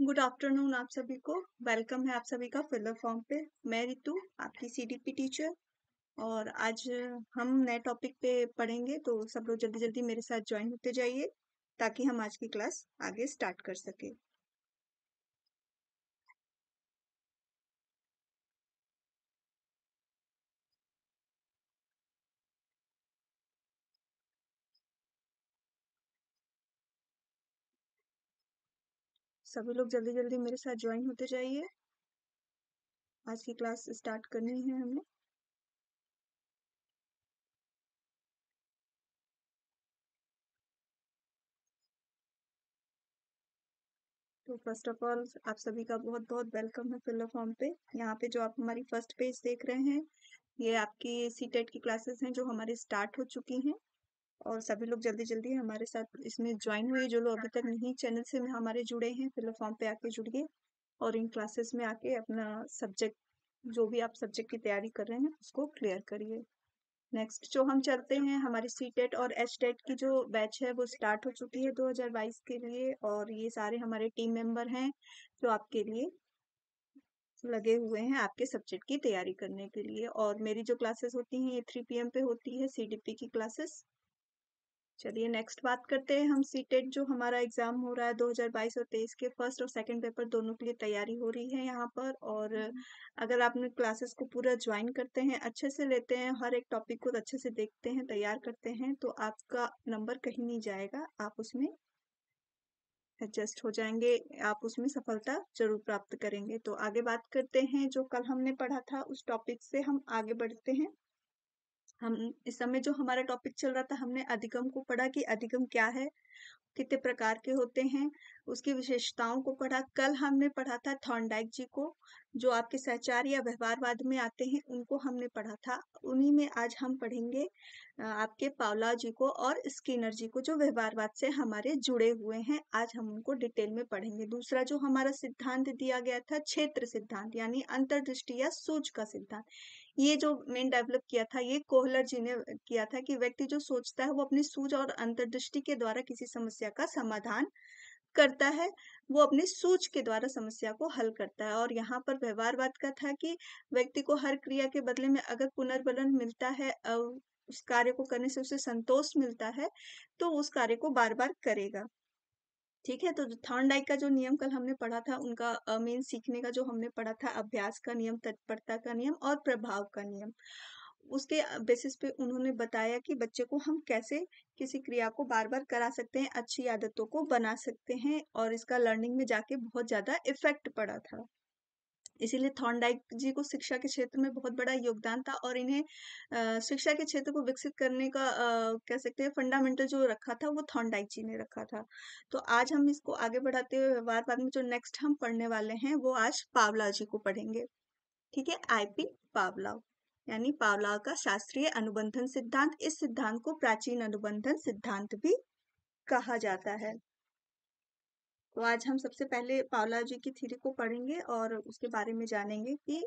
Good afternoon आप सभी को वेलकम है आप सभी का फिलर फॉर्म पे मैं रितु आपकी सीडीपी टीचर और आज हम नए टॉपिक पे पढ़ेंगे तो सब लोग जल्दी जल्दी मेरे साथ ज्वाइन होते जाइए ताकि हम आज की क्लास आगे स्टार्ट कर सके सभी लोग जल्दी जल्दी मेरे साथ ज्वाइन होते जाइए आज की क्लास स्टार्ट करनी है हमें तो फर्स्ट ऑफ ऑल आप सभी का बहुत बहुत वेलकम है फिलो फॉर्म पे यहाँ पे जो आप हमारी फर्स्ट पेज देख रहे हैं ये आपकी सी टेट e की क्लासेस हैं जो हमारी स्टार्ट हो चुकी हैं और सभी लोग जल्दी जल्दी हमारे साथ इसमें ज्वाइन हुए जो लोग अभी तक नहीं चैनल से हमारे जुड़े हैं फॉर्म पे आके जुड़िए और इन क्लासेस में आके अपना सब्जेक्ट जो भी आप सब्जेक्ट की तैयारी कर रहे हैं उसको क्लियर करिए नेक्स्ट जो हम चलते हैं हमारी सी टेट e और एच टेट e की जो बैच है वो स्टार्ट हो चुकी है 2022 के लिए और ये सारे हमारे टीम मेंबर हैं जो आपके लिए लगे हुए हैं आपके सब्जेक्ट की तैयारी करने के लिए और मेरी जो क्लासेस होती हैं ये 3 पीएम पे होती है सी की क्लासेस चलिए नेक्स्ट बात करते हैं हम सीटेट e जो हमारा एग्ज़ाम हो रहा है 2022 और 23 के फर्स्ट और सेकंड पेपर दोनों के लिए तैयारी हो रही है यहाँ पर और हम्म हम्म। अगर आपने क्लासेस को पूरा ज्वाइन करते हैं अच्छे से लेते हैं हर एक टॉपिक को अच्छे से देखते हैं तैयार करते हैं तो आपका नंबर कहीं नहीं जाएगा आप उसमें एडजस्ट हो जाएंगे आप उसमें सफलता जरूर प्राप्त करेंगे तो आगे बात करते हैं जो कल हमने पढ़ा था उस टॉपिक से हम आगे बढ़ते हैं हम इस समय जो हमारा टॉपिक चल रहा था हमने अधिगम को पढ़ा कि अधिगम क्या है कितने प्रकार के होते हैं उसकी विशेषताओं को पढ़ा कल हमने पढ़ा था थॉन्डाइक जी को जो आपके सहचार या व्यवहारवाद में आते हैं उनको हमने पढ़ा था उन्हीं में आज हम पढ़ेंगे आपके पावला जी को और स्किनर जी को जो व्यवहारवाद से हमारे जुड़े हुए हैं आज हम उनको डिटेल में पढ़ेंगे दूसरा जो हमारा सिद्धांत दिया गया था क्षेत्र सिद्धांत यानी अंतर्दृष्टि या सोच का सिद्धांत ये जो मेन डेवलप किया था ये कोहलर जी ने किया था कि व्यक्ति जो सोचता है वो अपनी सूझ और अंतर्दृष्टि के द्वारा किसी समस्या का समाधान करता है वो अपने सूझ के द्वारा समस्या को हल करता है और यहाँ पर व्यवहारवाद का था कि व्यक्ति को हर क्रिया के बदले में अगर पुनर्बलन मिलता है उस कार्य को करने से उसे संतोष मिलता है तो उस कार्य को बार बार करेगा ठीक है तो थर्न डाइक का जो नियम कल हमने पढ़ा था उनका मेन सीखने का जो हमने पढ़ा था अभ्यास का नियम तत्परता का नियम और प्रभाव का नियम उसके बेसिस पे उन्होंने बताया कि बच्चे को हम कैसे किसी क्रिया को बार बार करा सकते हैं अच्छी आदतों को बना सकते हैं और इसका लर्निंग में जाके बहुत ज़्यादा इफेक्ट पड़ा था इसीलिए थॉर्नडाइक जी को शिक्षा के क्षेत्र में बहुत बड़ा योगदान था और इन्हें शिक्षा के क्षेत्र को विकसित करने का कह सकते हैं फंडामेंटल जो रखा था वो थॉर्नडाइक जी ने रखा था तो आज हम इसको आगे बढ़ाते हुए व्यवहारवाद में जो नेक्स्ट हम पढ़ने वाले हैं वो आज पावला जी को पढ़ेंगे ठीक है आईपी पावला यानी पावला का शास्त्रीय अनुबंधन सिद्धांत इस सिद्धांत को प्राचीन अनुबंधन सिद्धांत भी कहा जाता है तो आज हम सबसे पहले पावला जी की थीरी को पढ़ेंगे और उसके बारे में जानेंगे कि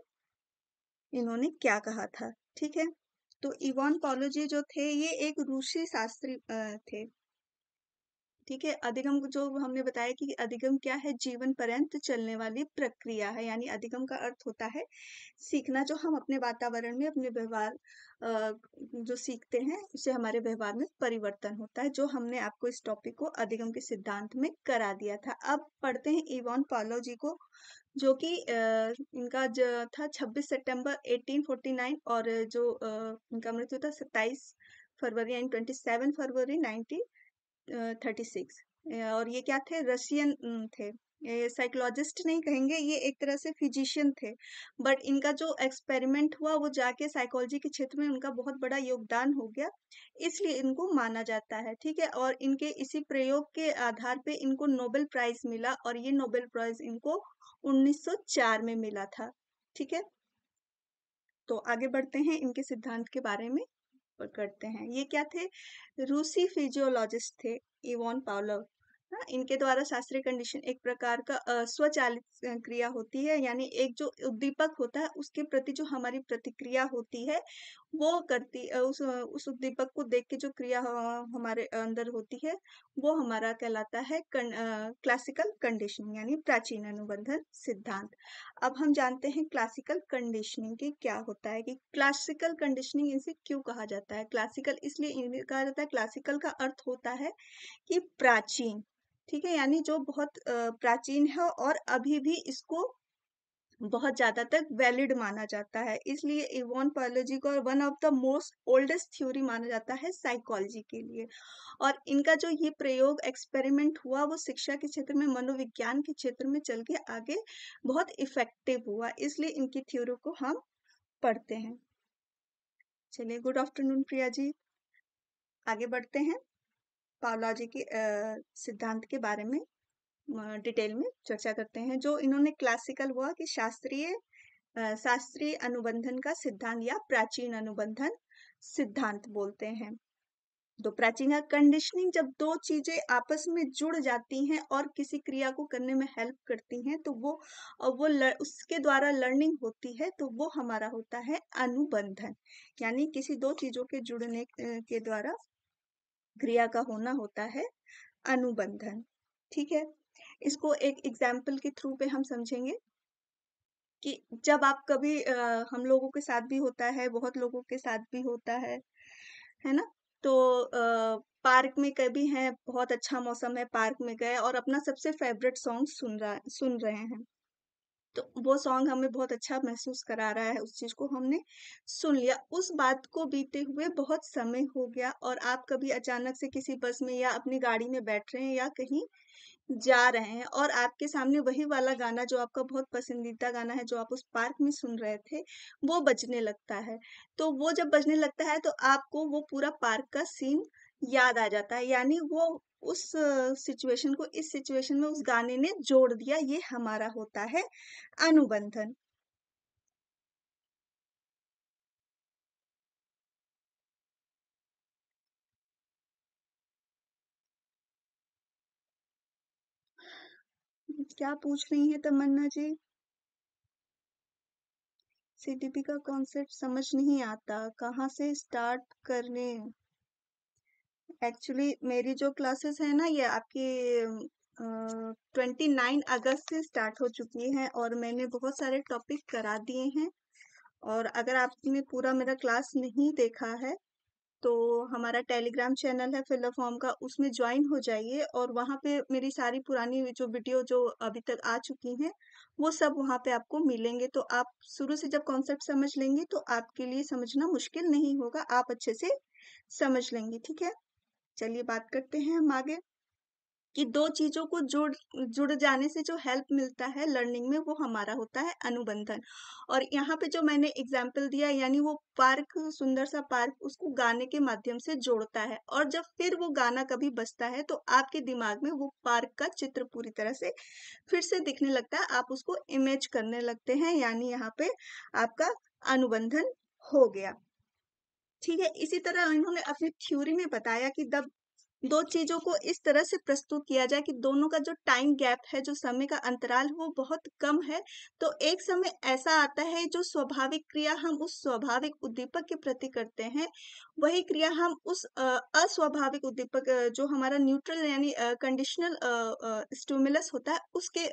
इन्होंने क्या कहा था ठीक है तो इवान पॉलोजी जो थे ये एक रूसी शास्त्री थे ठीक है अधिगम जो हमने बताया कि अधिगम क्या है जीवन पर्यंत चलने वाली प्रक्रिया है यानी अधिगम का अर्थ होता है सीखना जो हम अपने वातावरण में अपने व्यवहार जो सीखते हैं उसे हमारे व्यवहार में परिवर्तन होता है जो हमने आपको इस टॉपिक को अधिगम के सिद्धांत में करा दिया था अब पढ़ते हैं इवान पालो जी को जो कि इनका जो था 26 सितंबर 1849 और जो इनका मृत्यु था 27 फरवरी यानी 27 फरवरी थर्टी सिक्स और ये क्या थे रशियन थे साइकोलॉजिस्ट नहीं कहेंगे ये एक तरह से फिजिशियन थे बट इनका जो एक्सपेरिमेंट हुआ वो जाके साइकोलॉजी के क्षेत्र में उनका बहुत बड़ा योगदान हो गया इसलिए इनको माना जाता है ठीक है और इनके इसी प्रयोग के आधार पे इनको नोबेल प्राइज मिला और ये नोबेल प्राइज इनको 1904 में मिला था ठीक है तो आगे बढ़ते हैं इनके सिद्धांत के बारे में करते हैं ये क्या थे रूसी फिजियोलॉजिस्ट थे इवान पावलव ना हाँ, इनके द्वारा शास्त्रीय कंडीशन एक प्रकार का स्वचालित क्रिया होती है यानी एक जो उद्दीपक होता है उसके प्रति जो हमारी प्रतिक्रिया होती है वो करती उस उस उद्दीपक को देख के जो क्रिया हमारे अंदर होती है वो हमारा कहलाता है कन, आ, क्लासिकल कंडीशनिंग यानी प्राचीन अनुबंधन सिद्धांत अब हम जानते हैं क्लासिकल कंडीशनिंग के क्या होता है कि क्लासिकल कंडीशनिंग इसे क्यों कहा जाता है क्लासिकल इसलिए कहा जाता है क्लासिकल का अर्थ होता है कि प्राचीन ठीक है यानी जो बहुत प्राचीन है और अभी भी इसको बहुत ज़्यादा तक वैलिड माना जाता है इसलिए इवॉन पायोलॉजी को one of the most oldest theory माना जाता है साइकोलॉजी के लिए और इनका जो ये प्रयोग एक्सपेरिमेंट हुआ वो शिक्षा के क्षेत्र में मनोविज्ञान के क्षेत्र में चल के आगे बहुत इफेक्टिव हुआ इसलिए इनकी थ्योरी को हम पढ़ते हैं चलिए गुड आफ्टरनून प्रिया जी आगे बढ़ते हैं पावलॉजी के सिद्धांत के बारे में डिटेल में चर्चा करते हैं जो इन्होंने क्लासिकल हुआ कि शास्त्रीय शास्त्रीय अनुबंधन का सिद्धांत या प्राचीन अनुबंधन सिद्धांत बोलते हैं तो प्राचीन कंडीशनिंग जब दो चीजें आपस में जुड़ जाती हैं और किसी क्रिया को करने में हेल्प करती हैं तो वो वो लर, उसके द्वारा लर्निंग होती है तो वो हमारा होता है अनुबंधन यानी किसी दो चीजों के जुड़ने के द्वारा क्रिया का होना होता है अनुबंधन ठीक है इसको एक एग्जाम्पल के थ्रू पे हम समझेंगे कि जब आप कभी आ, हम लोगों के साथ भी होता है बहुत लोगों के साथ भी होता है है ना तो आ, पार्क में कभी हैं बहुत अच्छा मौसम है पार्क में गए और अपना सबसे फेवरेट सॉन्ग सुन रहा सुन रहे हैं तो वो सॉन्ग हमें बहुत अच्छा महसूस करा रहा है उस चीज को हमने सुन लिया उस बात को बीते हुए बहुत समय हो गया और आप कभी अचानक से किसी बस में या अपनी गाड़ी में बैठ रहे हैं या कहीं जा रहे हैं और आपके सामने वही वाला गाना जो आपका बहुत पसंदीदा गाना है जो आप उस पार्क में सुन रहे थे वो बजने लगता है तो वो जब बजने लगता है तो आपको वो पूरा पार्क का सीन याद आ जाता है यानी वो उस सिचुएशन को इस सिचुएशन में उस गाने ने जोड़ दिया ये हमारा होता है अनुबंधन क्या पूछ रही है तमन्ना जी सी डी का कॉन्सेप्ट समझ नहीं आता कहाँ से स्टार्ट करने एक्चुअली मेरी जो क्लासेस है ना ये आपकी ट्वेंटी नाइन अगस्त से स्टार्ट हो चुकी है और मैंने बहुत सारे टॉपिक करा दिए हैं और अगर आपने पूरा मेरा क्लास नहीं देखा है तो हमारा टेलीग्राम चैनल है फिल फॉर्म का उसमें ज्वाइन हो जाइए और वहाँ पे मेरी सारी पुरानी जो वीडियो जो अभी तक आ चुकी हैं वो सब वहाँ पे आपको मिलेंगे तो आप शुरू से जब कॉन्सेप्ट समझ लेंगे तो आपके लिए समझना मुश्किल नहीं होगा आप अच्छे से समझ लेंगे ठीक है चलिए बात करते हैं हम आगे कि दो चीजों को जुड़ जुड़ जाने से जो हेल्प मिलता है लर्निंग में वो हमारा होता है अनुबंधन और यहाँ पे जो मैंने एग्जाम्पल दिया यानी वो पार्क सुंदर सा पार्क उसको गाने के माध्यम से जोड़ता है और जब फिर वो गाना कभी बजता है तो आपके दिमाग में वो पार्क का चित्र पूरी तरह से फिर से दिखने लगता है आप उसको इमेज करने लगते हैं यानी यहाँ पे आपका अनुबंधन हो गया ठीक है इसी तरह इन्होंने अपनी थ्योरी में बताया कि द दो चीज़ों को इस तरह से प्रस्तुत किया जाए कि दोनों का जो टाइम गैप है जो समय का अंतराल वो बहुत कम है तो एक समय ऐसा आता है जो स्वाभाविक क्रिया हम उस स्वाभाविक उद्दीपक के प्रति करते हैं वही क्रिया हम उस अस्वाभाविक उद्दीपक जो हमारा न्यूट्रल यानी कंडीशनल स्टूमुलस होता है उसके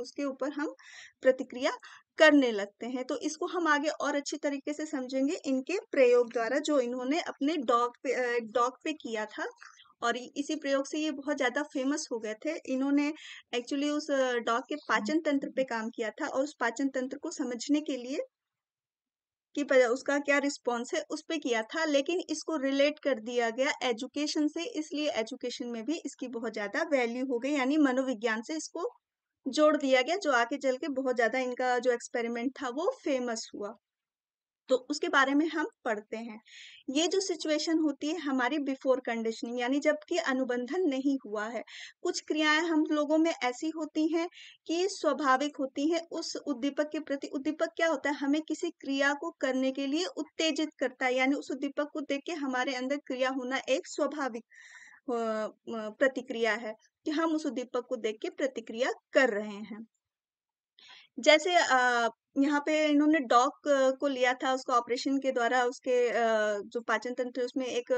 उसके ऊपर हम प्रतिक्रिया करने लगते हैं तो इसको हम आगे और अच्छी तरीके से समझेंगे इनके प्रयोग द्वारा जो इन्होंने अपने डॉग पे डॉग पे किया था और इसी प्रयोग से ये बहुत ज़्यादा फेमस हो गए थे इन्होंने एक्चुअली उस डॉग के पाचन तंत्र पे काम किया था और उस पाचन तंत्र को समझने के लिए कि उसका क्या रिस्पॉन्स है उस पर किया था लेकिन इसको रिलेट कर दिया गया एजुकेशन से इसलिए एजुकेशन में भी इसकी बहुत ज़्यादा वैल्यू हो गई यानी मनोविज्ञान से इसको जोड़ दिया गया जो आगे चल के बहुत ज़्यादा इनका जो एक्सपेरिमेंट था वो फेमस हुआ तो उसके बारे में हम पढ़ते हैं ये जो सिचुएशन होती है हमारी बिफोर कंडीशनिंग यानी जबकि अनुबंधन नहीं हुआ है कुछ क्रियाएं हम लोगों में ऐसी होती हैं कि स्वाभाविक होती हैं उस उद्दीपक के प्रति उद्दीपक क्या होता है हमें किसी क्रिया को करने के लिए उत्तेजित करता है यानी उस उद्दीपक को देख के हमारे अंदर क्रिया होना एक स्वाभाविक प्रतिक्रिया है कि हम उस उद्दीपक को देख के प्रतिक्रिया कर रहे हैं जैसे आ, यहाँ पे इन्होंने डॉग को लिया था उसको ऑपरेशन के द्वारा उसके जो पाचन तंत्र उसमें एक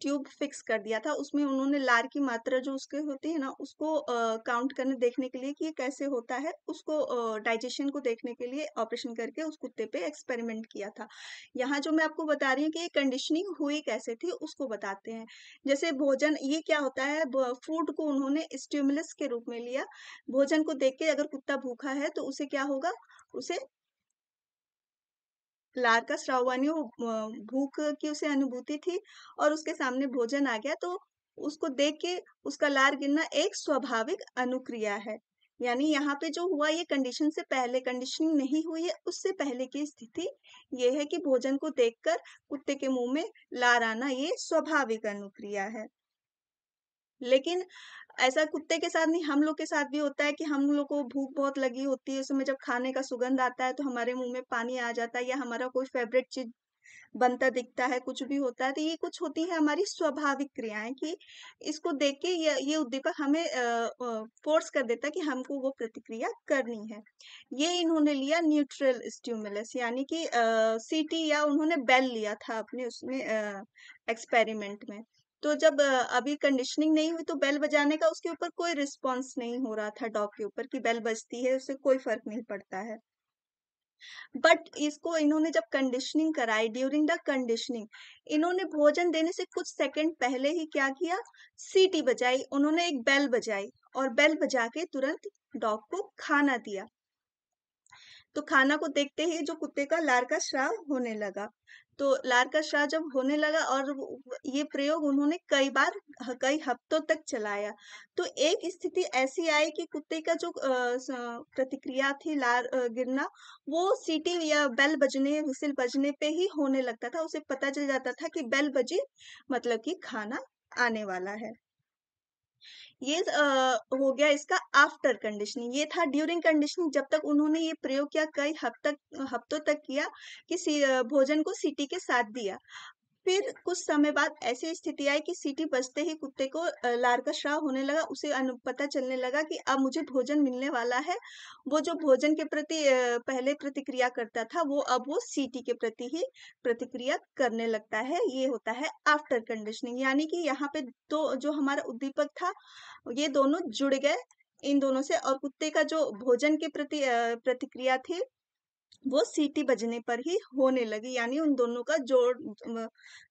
ट्यूब फिक्स कर दिया था उसमें उन्होंने लार की मात्रा जो उसके होती है ना उसको काउंट करने देखने के लिए कि ये कैसे होता है उसको डाइजेशन को देखने के लिए ऑपरेशन करके उस कुत्ते पे एक्सपेरिमेंट किया था यहाँ जो मैं आपको बता रही हूँ कि ये कंडीशनिंग हुई कैसे थी उसको बताते हैं जैसे भोजन ये क्या होता है फूड को उन्होंने स्ट्यूमुलस के रूप में लिया भोजन को देख के अगर कुत्ता भूखा है तो उसे क्या होगा उसे का श्रावानी भूख की उसे अनुभूति थी और उसके सामने भोजन आ गया तो उसको देख के उसका लार गिरना एक स्वाभाविक अनुक्रिया है यानी यहाँ पे जो हुआ ये कंडीशन से पहले कंडीशनिंग नहीं हुई है उससे पहले की स्थिति ये है कि भोजन को देखकर कुत्ते के मुंह में लार आना ये स्वाभाविक अनुक्रिया है लेकिन ऐसा कुत्ते के साथ नहीं हम लोग के साथ भी होता है कि हम लोग को भूख बहुत लगी होती है उसमें जब खाने का सुगंध आता है तो हमारे मुंह में पानी आ जाता है या हमारा कोई फेवरेट चीज बनता दिखता है कुछ भी होता है तो ये कुछ होती है हमारी स्वाभाविक क्रियाएं कि इसको देख के ये ये उद्दीपक हमें फोर्स कर देता है कि हमको वो प्रतिक्रिया करनी है ये इन्होंने लिया न्यूट्रल स्ट्यूमुलस यानी कि सीटी या उन्होंने बेल लिया था अपने उसमें एक्सपेरिमेंट में तो जब अभी कंडीशनिंग नहीं हुई तो बेल बजाने का उसके ऊपर कोई रिस्पॉन्स नहीं हो रहा था डॉग के ऊपर कि बेल बजती है उससे कोई फर्क नहीं पड़ता है बट इसको इन्होंने जब कंडीशनिंग कराई ड्यूरिंग द कंडीशनिंग इन्होंने भोजन देने से कुछ सेकंड पहले ही क्या किया सीटी बजाई उन्होंने एक बेल बजाई और बेल बजा के तुरंत डॉग को खाना दिया तो खाना को देखते ही जो कुत्ते का लार का श्राव होने लगा तो लारका शाह जब होने लगा और ये प्रयोग उन्होंने कई बार कई हफ्तों तक चलाया तो एक स्थिति ऐसी आई कि कुत्ते का जो प्रतिक्रिया थी लार गिरना वो सीटी या बेल बजने विसिल बजने पे ही होने लगता था उसे पता चल जाता था कि बेल बजी मतलब कि खाना आने वाला है ये आ, हो गया इसका आफ्टर कंडीशनिंग ये था ड्यूरिंग कंडीशनिंग जब तक उन्होंने ये प्रयोग किया कई हफ्तों तक किया कि भोजन को सिटी के साथ दिया फिर कुछ समय बाद ऐसी स्थिति आई कि सीटी बजते ही कुत्ते को लार का श्राव होने लगा उसे पता चलने लगा कि अब मुझे भोजन मिलने वाला है वो जो भोजन के प्रति पहले प्रतिक्रिया करता था वो अब वो सीटी के प्रति ही प्रतिक्रिया करने लगता है ये होता है आफ्टर कंडीशनिंग यानी कि यहाँ पे दो जो हमारा उद्दीपक था ये दोनों जुड़ गए इन दोनों से और कुत्ते का जो भोजन के प्रति प्रतिक्रिया थी वो सीटी बजने पर ही होने लगी यानी उन दोनों का जोड़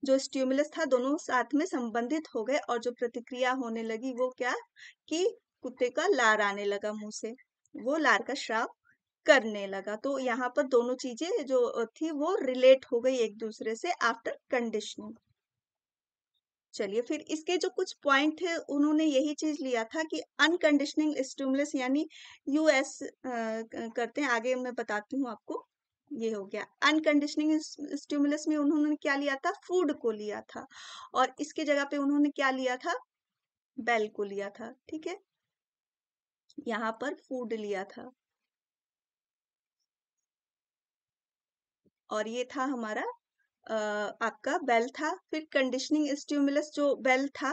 जो स्ट्यूमुलस था दोनों साथ में संबंधित हो गए और जो प्रतिक्रिया होने लगी वो क्या कि कुत्ते का लार आने लगा मुंह से वो लार का श्राव करने लगा तो यहाँ पर दोनों चीजें जो थी वो रिलेट हो गई एक दूसरे से आफ्टर कंडीशनिंग चलिए फिर इसके जो कुछ पॉइंट थे उन्होंने यही चीज लिया था कि अनकंडीशनिंग स्टूमलेस यानी यूएस करते हैं आगे मैं बताती हूँ आपको ये हो गया अनकंडीशनिंग स्टूमलेस में उन्होंने क्या लिया था फूड को लिया था और इसके जगह पे उन्होंने क्या लिया था बेल को लिया था ठीक है यहाँ पर फूड लिया था और ये था हमारा आपका बेल था फिर कंडीशनिंग स्ट्यूमुलस जो बेल था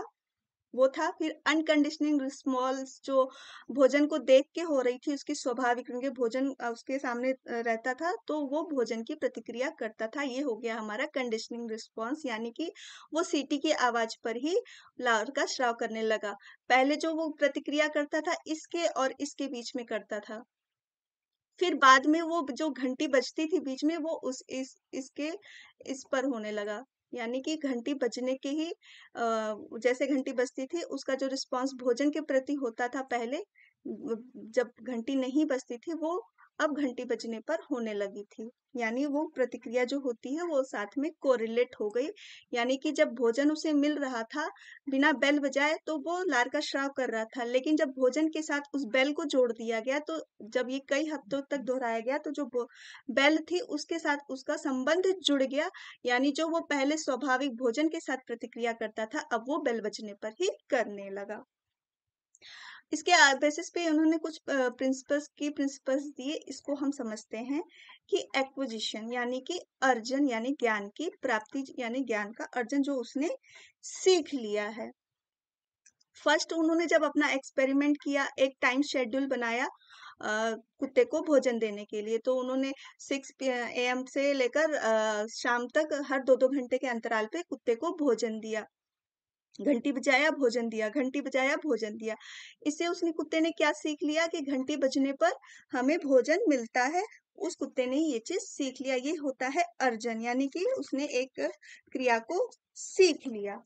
वो था फिर अनकंडीशनिंग रिस्मॉल्स जो भोजन को देख के हो रही थी उसकी स्वाभाविक क्योंकि भोजन उसके सामने रहता था तो वो भोजन की प्रतिक्रिया करता था ये हो गया हमारा कंडीशनिंग रिस्पॉन्स यानी कि वो सीटी की आवाज पर ही लार का श्राव करने लगा पहले जो वो प्रतिक्रिया करता था इसके और इसके बीच में करता था फिर बाद में वो जो घंटी बजती थी बीच में वो उस इस इसके इस पर होने लगा यानी कि घंटी बजने के ही जैसे घंटी बजती थी उसका जो रिस्पांस भोजन के प्रति होता था पहले जब घंटी नहीं बजती थी वो अब घंटी बजने पर होने लगी थी यानी वो प्रतिक्रिया जो होती है वो साथ में कोरिलेट हो गई यानी कि जब भोजन उसे मिल रहा था बिना बेल बजाए तो वो लार का श्राव कर रहा था लेकिन जब भोजन के साथ उस बेल को जोड़ दिया गया तो जब ये कई हफ्तों तक दोहराया गया तो जो बेल थी उसके साथ उसका संबंध जुड़ गया यानी जो वो पहले स्वाभाविक भोजन के साथ प्रतिक्रिया करता था अब वो बेल बजने पर ही करने लगा इसके बेसिस पे उन्होंने कुछ प्रिंसिपल्स की प्रिंसिपल्स दिए इसको हम समझते हैं कि एक्विजिशन यानी कि अर्जन यानी ज्ञान की प्राप्ति यानी ज्ञान का अर्जन जो उसने सीख लिया है फर्स्ट उन्होंने जब अपना एक्सपेरिमेंट किया एक टाइम शेड्यूल बनाया कुत्ते को भोजन देने के लिए तो उन्होंने सिक्स एम से लेकर शाम तक हर दो दो घंटे के अंतराल पे कुत्ते को भोजन दिया घंटी बजाया भोजन दिया घंटी बजाया भोजन दिया इससे उसने कुत्ते ने क्या सीख लिया कि घंटी बजने पर हमें भोजन मिलता है उस कुत्ते ने ये चीज सीख लिया ये होता है अर्जन यानी कि उसने एक क्रिया को सीख लिया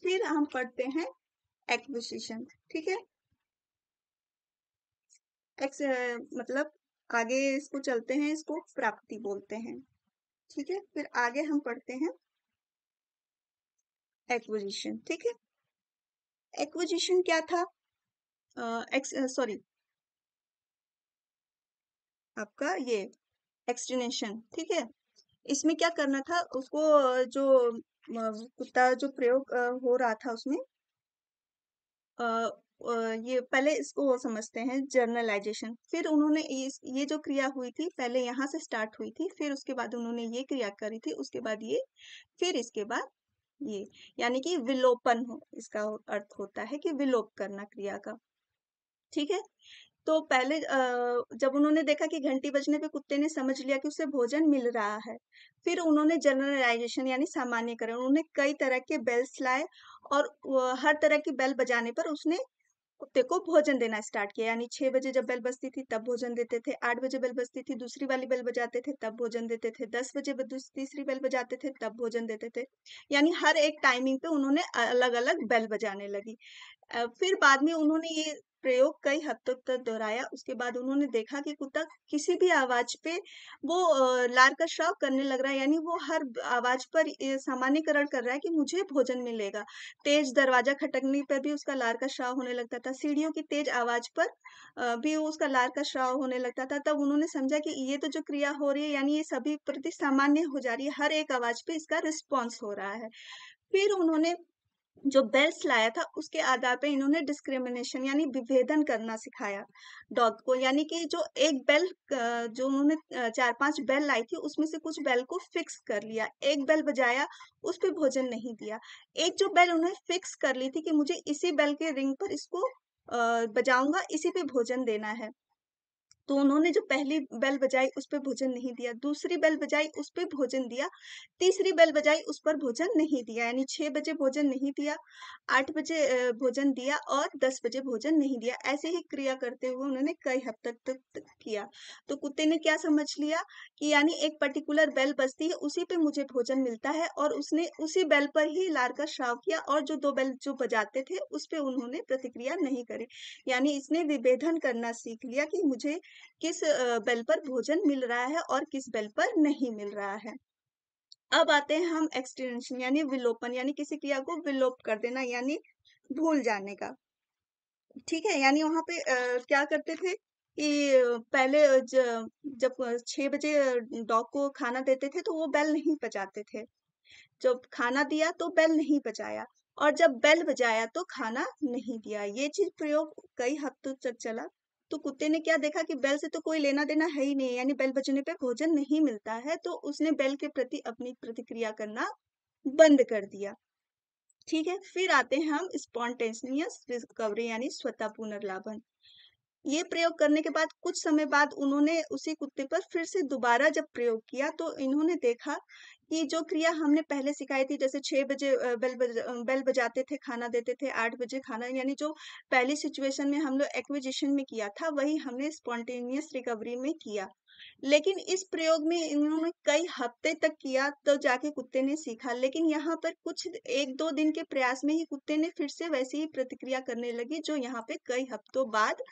फिर हम पढ़ते हैं एक्विजिशन ठीक है एक्स मतलब आगे इसको चलते हैं इसको प्राप्ति बोलते हैं ठीक है फिर आगे हम पढ़ते हैं एक्विजिशन ठीक है एक्विजिशन क्या था सॉरी आपका ये एक्सटिनेशन ठीक है इसमें क्या करना था उसको जो कुत्ता जो प्रयोग हो रहा था उसमें ये पहले इसको समझते हैं जर्नलाइजेशन फिर उन्होंने ये जो क्रिया हुई थी पहले यहाँ से स्टार्ट हुई थी फिर उसके बाद उन्होंने ये क्रिया करी थी उसके बाद ये फिर इसके बाद ये यानी कि विलोपन हो इसका अर्थ होता है कि विलोप करना क्रिया का ठीक है तो पहले जब उन्होंने देखा कि घंटी बजने पे कुत्ते ने समझ लिया कि उसे भोजन मिल रहा है फिर उन्होंने जनरलाइजेशन यानी सामान्यकरण उन्होंने कई तरह के बेल्स लाए और हर तरह की बेल बजाने पर उसने कुत्ते को भोजन देना स्टार्ट किया यानी छह बजे जब बेल बजती थी तब भोजन देते थे आठ बजे बेल बजती थी दूसरी वाली बेल बजाते थे तब भोजन देते थे दस बजे तीसरी बेल बजाते थे तब भोजन देते थे यानी हर एक टाइमिंग पे उन्होंने अलग अलग बेल बजाने लगी फिर बाद में उन्होंने ये प्रयोग कई हफ्तों तक दोहराया उसके बाद उन्होंने देखा कि कुत्ता किसी भी आवाज पे वो लार का श्राव करने लग रहा है यानी वो हर आवाज पर सामान्यकरण कर रहा है कि मुझे भोजन मिलेगा तेज दरवाजा खटकने पर भी उसका लार का श्राव होने लगता था सीढ़ियों की तेज आवाज पर भी उसका लार का श्राव होने लगता था तब उन्होंने समझा कि ये तो जो क्रिया हो रही है यानी ये सभी प्रति सामान्य हो जा रही है हर एक आवाज पे इसका रिस्पॉन्स हो रहा है फिर उन्होंने जो बेल्स लाया था उसके आधार पर इन्होंने डिस्क्रिमिनेशन यानी विभेदन करना सिखाया डॉग को यानी कि जो एक बेल जो उन्होंने चार पांच बेल लाई थी उसमें से कुछ बेल को फिक्स कर लिया एक बेल बजाया उस पर भोजन नहीं दिया एक जो बेल उन्होंने फिक्स कर ली थी कि मुझे इसी बेल के रिंग पर इसको बजाऊंगा इसी पे भोजन देना है तो उन्होंने जो पहली बेल बजाई उस पर भोजन नहीं दिया दूसरी बेल बजाई उस पर भोजन दिया तीसरी बेल बजाई उस पर भोजन नहीं दिया यानी छह बजे भोजन नहीं दिया आठ बजे भोजन दिया और दस बजे भोजन नहीं दिया ऐसे ही क्रिया करते हुए उन्होंने कई हफ्ते तक, तक किया तो कुत्ते ने क्या समझ लिया कि यानी एक पर्टिकुलर बेल बजती है उसी पे मुझे भोजन मिलता है और उसने उसी बेल पर ही लार का श्राव किया और जो दो बेल जो बजाते थे उस पर उन्होंने प्रतिक्रिया नहीं करी यानी इसने विभेदन करना सीख लिया कि मुझे किस बेल पर भोजन मिल रहा है और किस बेल पर नहीं मिल रहा है अब आते हैं हम एक्सटेंशन यानी विलोपन यानी किसी क्रिया को विलोप कर देना यानी भूल जाने का ठीक है यानी वहां पे आ, क्या करते थे कि पहले ज, जब छह बजे डॉग को खाना देते थे तो वो बेल नहीं बजाते थे जब खाना दिया तो बेल नहीं बजाया और जब बेल बजाया तो खाना नहीं दिया ये चीज प्रयोग कई हफ्तों तक चला तो कुत्ते ने क्या देखा कि बैल से तो कोई लेना देना है ही नहीं यानी बैल बचने पर भोजन नहीं मिलता है तो उसने बैल के प्रति अपनी प्रतिक्रिया करना बंद कर दिया ठीक है फिर आते हैं हम स्पॉन्टेनियस रिकवरी यानी स्वतः पुनर्लाभन ये प्रयोग करने के बाद कुछ समय बाद उन्होंने उसी कुत्ते पर फिर से दोबारा जब प्रयोग किया तो इन्होंने देखा कि जो क्रिया हमने पहले सिखाई थी जैसे छह बजे बेल बज, बेल बजाते थे खाना देते थे आठ बजे खाना यानी जो पहली सिचुएशन में हम लोग एक्विजिशन में किया था वही हमने स्पॉन्टेनियस रिकवरी में किया लेकिन इस प्रयोग में इन्होंने कई हफ्ते तक किया तो जाके कुत्ते ने सीखा लेकिन यहाँ पर कुछ एक दो दिन के प्रयास में ही कुत्ते ने फिर से वैसी ही प्रतिक्रिया करने लगी जो यहाँ पे कई हफ्तों बाद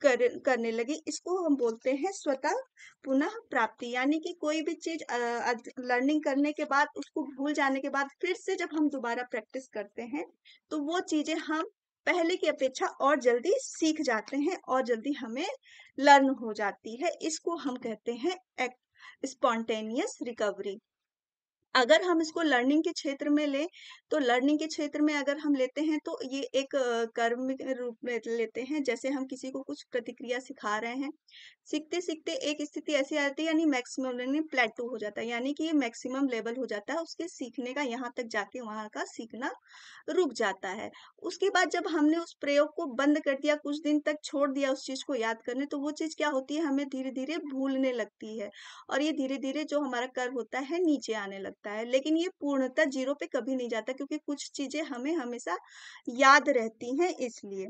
कर, करने लगी इसको हम बोलते हैं स्वतः पुनः प्राप्ति यानी कि कोई भी चीज लर्निंग करने के बाद उसको भूल जाने के बाद फिर से जब हम दोबारा प्रैक्टिस करते हैं तो वो चीजें हम पहले की अपेक्षा और जल्दी सीख जाते हैं और जल्दी हमें लर्न हो जाती है इसको हम कहते हैं स्पॉन्टेनियस रिकवरी अगर हम इसको लर्निंग के क्षेत्र में ले तो लर्निंग के क्षेत्र में अगर हम लेते हैं तो ये एक कर्म रूप में लेते हैं जैसे हम किसी को कुछ प्रतिक्रिया सिखा रहे हैं सीखते सीखते एक स्थिति ऐसी आती है यानी मैक्सिमम लर्निंग प्लेटो हो जाता है यानी कि ये मैक्सिमम लेवल हो जाता है उसके सीखने का यहाँ तक जाके वहाँ का सीखना रुक जाता है उसके बाद जब हमने उस प्रयोग को बंद कर दिया कुछ दिन तक छोड़ दिया उस चीज को याद करने तो वो चीज क्या होती है हमें धीरे धीरे भूलने लगती है और ये धीरे धीरे जो हमारा कर होता है नीचे आने लगता सकता है लेकिन ये पूर्णतः जीरो पे कभी नहीं जाता क्योंकि कुछ चीजें हमें हमेशा याद रहती हैं इसलिए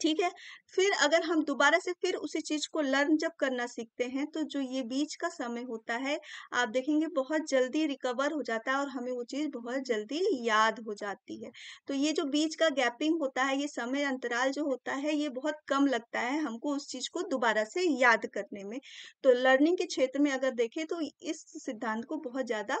ठीक है फिर अगर हम दोबारा से फिर उसी चीज को लर्न जब करना सीखते हैं तो जो ये बीच का समय होता है आप देखेंगे बहुत जल्दी रिकवर हो जाता है और हमें वो चीज बहुत जल्दी याद हो जाती है तो ये जो बीच का गैपिंग होता है ये समय अंतराल जो होता है ये बहुत कम लगता है हमको उस चीज को दोबारा से याद करने में तो लर्निंग के क्षेत्र में अगर देखें तो इस सिद्धांत को बहुत ज्यादा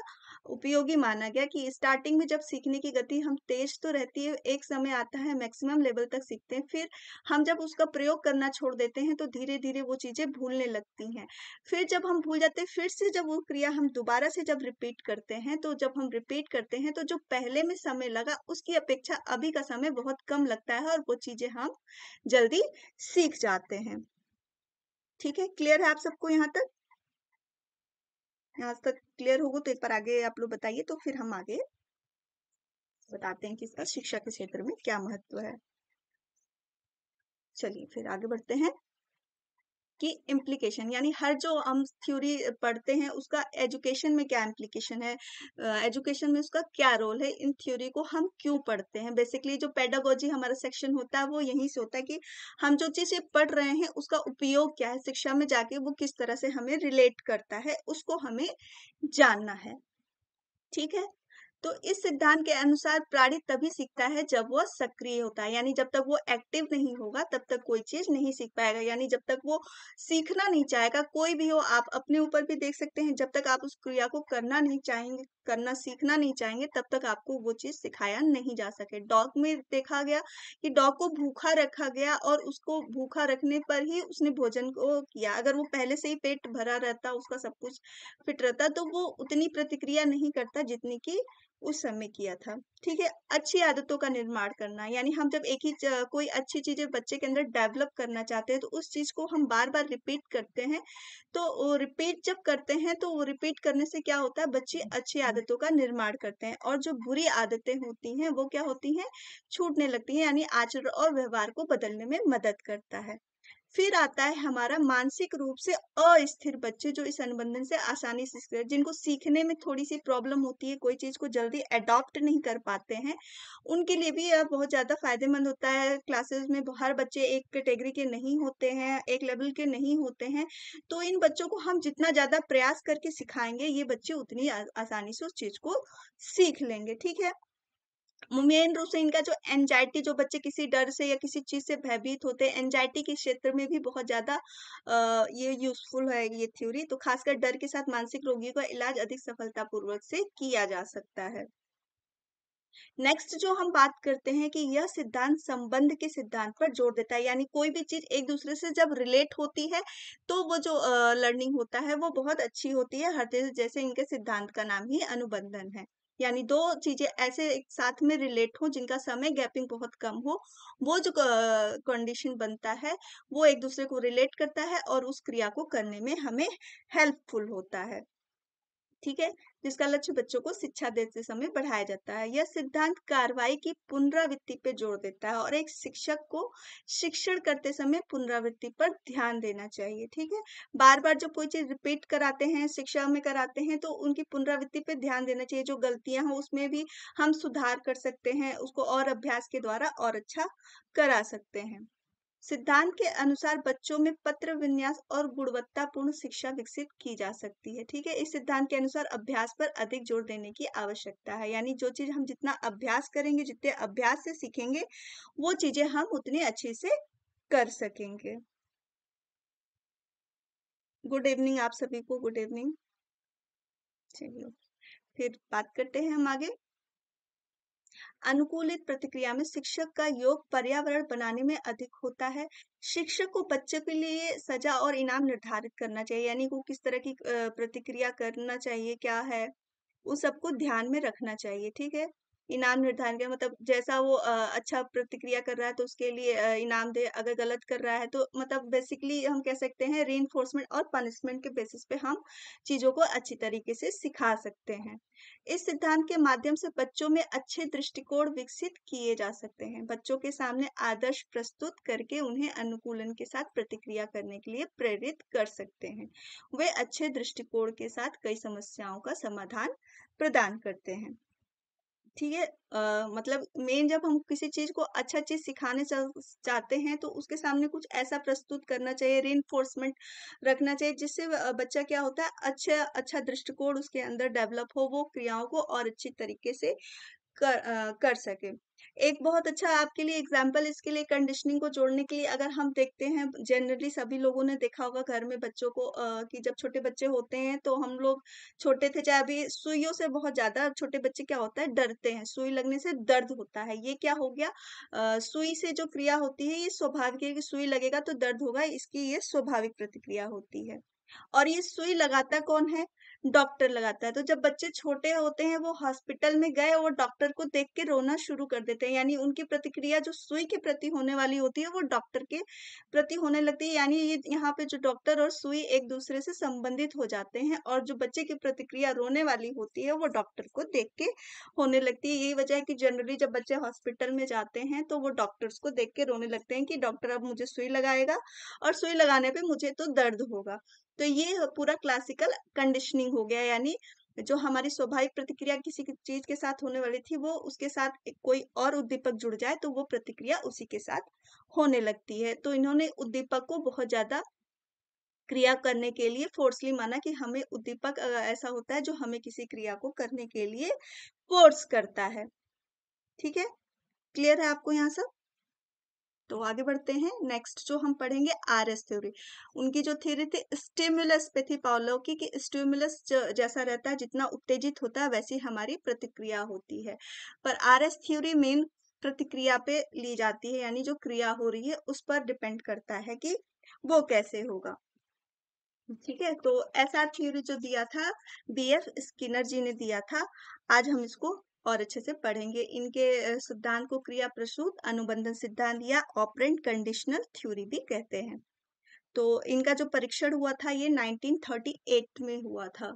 उपयोगी माना गया कि स्टार्टिंग में जब सीखने की गति हम तेज तो रहती है एक समय आता है मैक्सिमम लेवल तक सीखते हैं फिर हम जब उसका प्रयोग करना छोड़ देते हैं तो धीरे धीरे वो चीजें भूलने लगती हैं फिर जब हम भूल जाते हैं फिर से जब वो क्रिया हम दोबारा से जब रिपीट करते हैं तो जब हम रिपीट करते हैं तो जो पहले में समय लगा उसकी अपेक्षा अभी का समय बहुत कम लगता है और वो चीजें हम जल्दी सीख जाते हैं ठीक है क्लियर है आप सबको यहाँ तक यहाँ तक क्लियर होगा तो एक बार आगे आप लोग बताइए तो फिर हम आगे बताते हैं कि इसका शिक्षा के क्षेत्र में क्या महत्व है चलिए फिर आगे बढ़ते हैं कि इम्प्लीकेशन यानी हर जो हम थ्योरी पढ़ते हैं उसका एजुकेशन में क्या इम्प्लीकेशन है एजुकेशन में उसका क्या रोल है इन थ्योरी को हम क्यों पढ़ते हैं बेसिकली जो पेडागोजी हमारा सेक्शन होता है वो यहीं से होता है कि हम जो चीज़ें पढ़ रहे हैं उसका उपयोग क्या है शिक्षा में जाके वो किस तरह से हमें रिलेट करता है उसको हमें जानना है ठीक है तो इस सिद्धांत के अनुसार प्राणी तभी सीखता है जब वह सक्रिय होता है यानी जब तक वो एक्टिव नहीं होगा तब तक कोई चीज नहीं सीख पाएगा यानी जब तक वो सीखना नहीं चाहेगा कोई भी हो आप अपने ऊपर भी देख सकते हैं जब तक आप उस क्रिया को करना नहीं चाहेंगे करना सीखना नहीं चाहेंगे तब तक आपको वो चीज सिखाया नहीं जा सके डॉग में देखा गया कि डॉग को भूखा रखा गया और उसको भूखा रखने पर ही उसने भोजन को किया अगर वो पहले से ही पेट भरा रहता उसका सब कुछ फिट रहता तो वो उतनी प्रतिक्रिया नहीं करता जितनी की उस समय किया था ठीक है अच्छी आदतों का निर्माण करना यानी हम जब एक ही कोई अच्छी चीजें बच्चे के अंदर डेवलप करना चाहते हैं तो उस चीज को हम बार बार रिपीट करते हैं तो रिपीट जब करते हैं तो वो रिपीट करने से क्या होता है बच्चे अच्छी आदतों का निर्माण करते हैं और जो बुरी आदतें होती हैं वो क्या होती हैं छूटने लगती है यानी आचरण और व्यवहार को बदलने में मदद करता है फिर आता है हमारा मानसिक रूप से अस्थिर बच्चे जो इस अनुबंधन से आसानी से जिनको सीखने में थोड़ी सी प्रॉब्लम होती है कोई चीज को जल्दी एडॉप्ट नहीं कर पाते हैं उनके लिए भी यह बहुत ज्यादा फायदेमंद होता है क्लासेस में हर बच्चे एक कैटेगरी के नहीं होते हैं एक लेवल के नहीं होते हैं तो इन बच्चों को हम जितना ज्यादा प्रयास करके सिखाएंगे ये बच्चे उतनी आसानी से उस चीज को सीख लेंगे ठीक है मेन रूप से इनका जो एनजाइटी जो बच्चे किसी डर से या किसी चीज से भयभीत होते हैं एनजाइटी के क्षेत्र में भी बहुत ज्यादा ये यूजफुल है ये थ्योरी तो खासकर डर के साथ मानसिक रोगियों का इलाज अधिक सफलतापूर्वक से किया जा सकता है नेक्स्ट जो हम बात करते हैं कि यह सिद्धांत संबंध के सिद्धांत पर जोर देता है यानी कोई भी चीज एक दूसरे से जब रिलेट होती है तो वो जो लर्निंग होता है वो बहुत अच्छी होती है हर जैसे इनके सिद्धांत का नाम ही अनुबंधन है यानी दो चीजें ऐसे एक साथ में रिलेट हो जिनका समय गैपिंग बहुत कम हो वो जो कंडीशन बनता है वो एक दूसरे को रिलेट करता है और उस क्रिया को करने में हमें हेल्पफुल होता है ठीक है जिसका लक्ष्य बच्चों को शिक्षा देते समय बढ़ाया जाता है यह सिद्धांत कार्रवाई की पुनरावृत्ति पर जोर देता है और एक शिक्षक को शिक्षण करते समय पुनरावृत्ति पर ध्यान देना चाहिए ठीक है बार बार जब कोई चीज रिपीट कराते हैं शिक्षा में कराते हैं तो उनकी पुनरावृत्ति पर ध्यान देना चाहिए जो गलतियां हो उसमें भी हम सुधार कर सकते हैं उसको और अभ्यास के द्वारा और अच्छा करा सकते हैं सिद्धांत के अनुसार बच्चों में पत्र विन्यास और गुणवत्तापूर्ण शिक्षा विकसित की जा सकती है ठीक है इस सिद्धांत के अनुसार अभ्यास पर अधिक जोर देने की आवश्यकता है यानी जो चीज हम जितना अभ्यास करेंगे जितने अभ्यास से सीखेंगे वो चीजें हम उतनी अच्छे से कर सकेंगे गुड इवनिंग आप सभी को गुड इवनिंग चलिए फिर बात करते हैं हम आगे अनुकूलित प्रतिक्रिया में शिक्षक का योग पर्यावरण बनाने में अधिक होता है शिक्षक को बच्चे के लिए सजा और इनाम निर्धारित करना चाहिए यानी को किस तरह की प्रतिक्रिया करना चाहिए क्या है वो सबको ध्यान में रखना चाहिए ठीक है इनाम निर्धारण किया मतलब जैसा वो अच्छा प्रतिक्रिया कर रहा है तो उसके लिए इनाम दे अगर गलत कर रहा है तो मतलब बेसिकली हम कह सकते हैं री और पनिशमेंट के बेसिस पे हम चीजों को अच्छी तरीके से सिखा सकते हैं इस सिद्धांत के माध्यम से बच्चों में अच्छे दृष्टिकोण विकसित किए जा सकते हैं बच्चों के सामने आदर्श प्रस्तुत करके उन्हें अनुकूलन के साथ प्रतिक्रिया करने के लिए प्रेरित कर सकते हैं वे अच्छे दृष्टिकोण के साथ कई समस्याओं का समाधान प्रदान करते हैं ठीक है मतलब मेन जब हम किसी चीज को अच्छा चीज सिखाने चाहते हैं तो उसके सामने कुछ ऐसा प्रस्तुत करना चाहिए री रखना चाहिए जिससे बच्चा क्या होता है अच्छा अच्छा दृष्टिकोण उसके अंदर डेवलप हो वो क्रियाओं को और अच्छी तरीके से कर, आ, कर सके एक बहुत अच्छा आपके लिए एग्जाम्पल इसके लिए कंडीशनिंग को जोड़ने के लिए अगर हम देखते हैं जनरली सभी लोगों ने देखा होगा घर में बच्चों को आ, कि जब छोटे बच्चे होते हैं तो हम लोग छोटे थे चाहे अभी सुइयों से बहुत ज्यादा छोटे बच्चे क्या होता है डरते हैं सुई लगने से दर्द होता है ये क्या हो गया आ, सुई से जो क्रिया होती है ये स्वाभाविक है कि सुई लगेगा तो दर्द होगा इसकी ये स्वाभाविक प्रतिक्रिया होती है और ये सुई लगाता कौन है डॉक्टर लगाता है तो जब बच्चे छोटे होते हैं वो हॉस्पिटल में गए और डॉक्टर को देख के रोना शुरू कर देते हैं यानी उनकी प्रतिक्रिया जो सुई के प्रति होने वाली होती है वो डॉक्टर के प्रति होने लगती है यानी ये यहाँ पे जो डॉक्टर और सुई एक दूसरे से संबंधित हो जाते हैं और जो बच्चे की प्रतिक्रिया रोने वाली होती है वो डॉक्टर को देख के होने लगती है यही वजह है कि जनरली जब बच्चे हॉस्पिटल में जाते हैं तो वो डॉक्टर्स को देख के रोने लगते हैं कि डॉक्टर अब मुझे सुई लगाएगा और सुई लगाने पर मुझे तो दर्द होगा तो ये पूरा क्लासिकल कंडीशनिंग हो गया यानी जो हमारी स्वाभाविक प्रतिक्रिया किसी चीज के साथ होने वाली थी वो उसके साथ कोई और उद्दीपक जुड़ जाए तो वो प्रतिक्रिया उसी के साथ होने लगती है तो इन्होंने उद्दीपक को बहुत ज्यादा क्रिया करने के लिए फोर्सली माना कि हमें उद्दीपक ऐसा होता है जो हमें किसी क्रिया को करने के लिए फोर्स करता है ठीक है क्लियर है आपको यहाँ सब तो आगे बढ़ते हैं नेक्स्ट जो हम पढ़ेंगे आर एस थ्योरी उनकी जो थ्योरी थी स्टिमुलस पे थी पावलो की कि स्टिमुलस जैसा रहता है जितना उत्तेजित होता है वैसी हमारी प्रतिक्रिया होती है पर आर एस थ्योरी मेन प्रतिक्रिया पे ली जाती है यानी जो क्रिया हो रही है उस पर डिपेंड करता है कि वो कैसे होगा ठीक है तो ऐसा थ्योरी जो दिया था बी एफ स्किनर जी ने दिया था आज हम इसको और अच्छे से पढ़ेंगे इनके सिद्धांत को क्रिया प्रसूत अनुबंधन सिद्धांत या ऑपरेंट कंडीशनल थ्योरी भी कहते हैं तो इनका जो परीक्षण हुआ था ये 1938 में हुआ था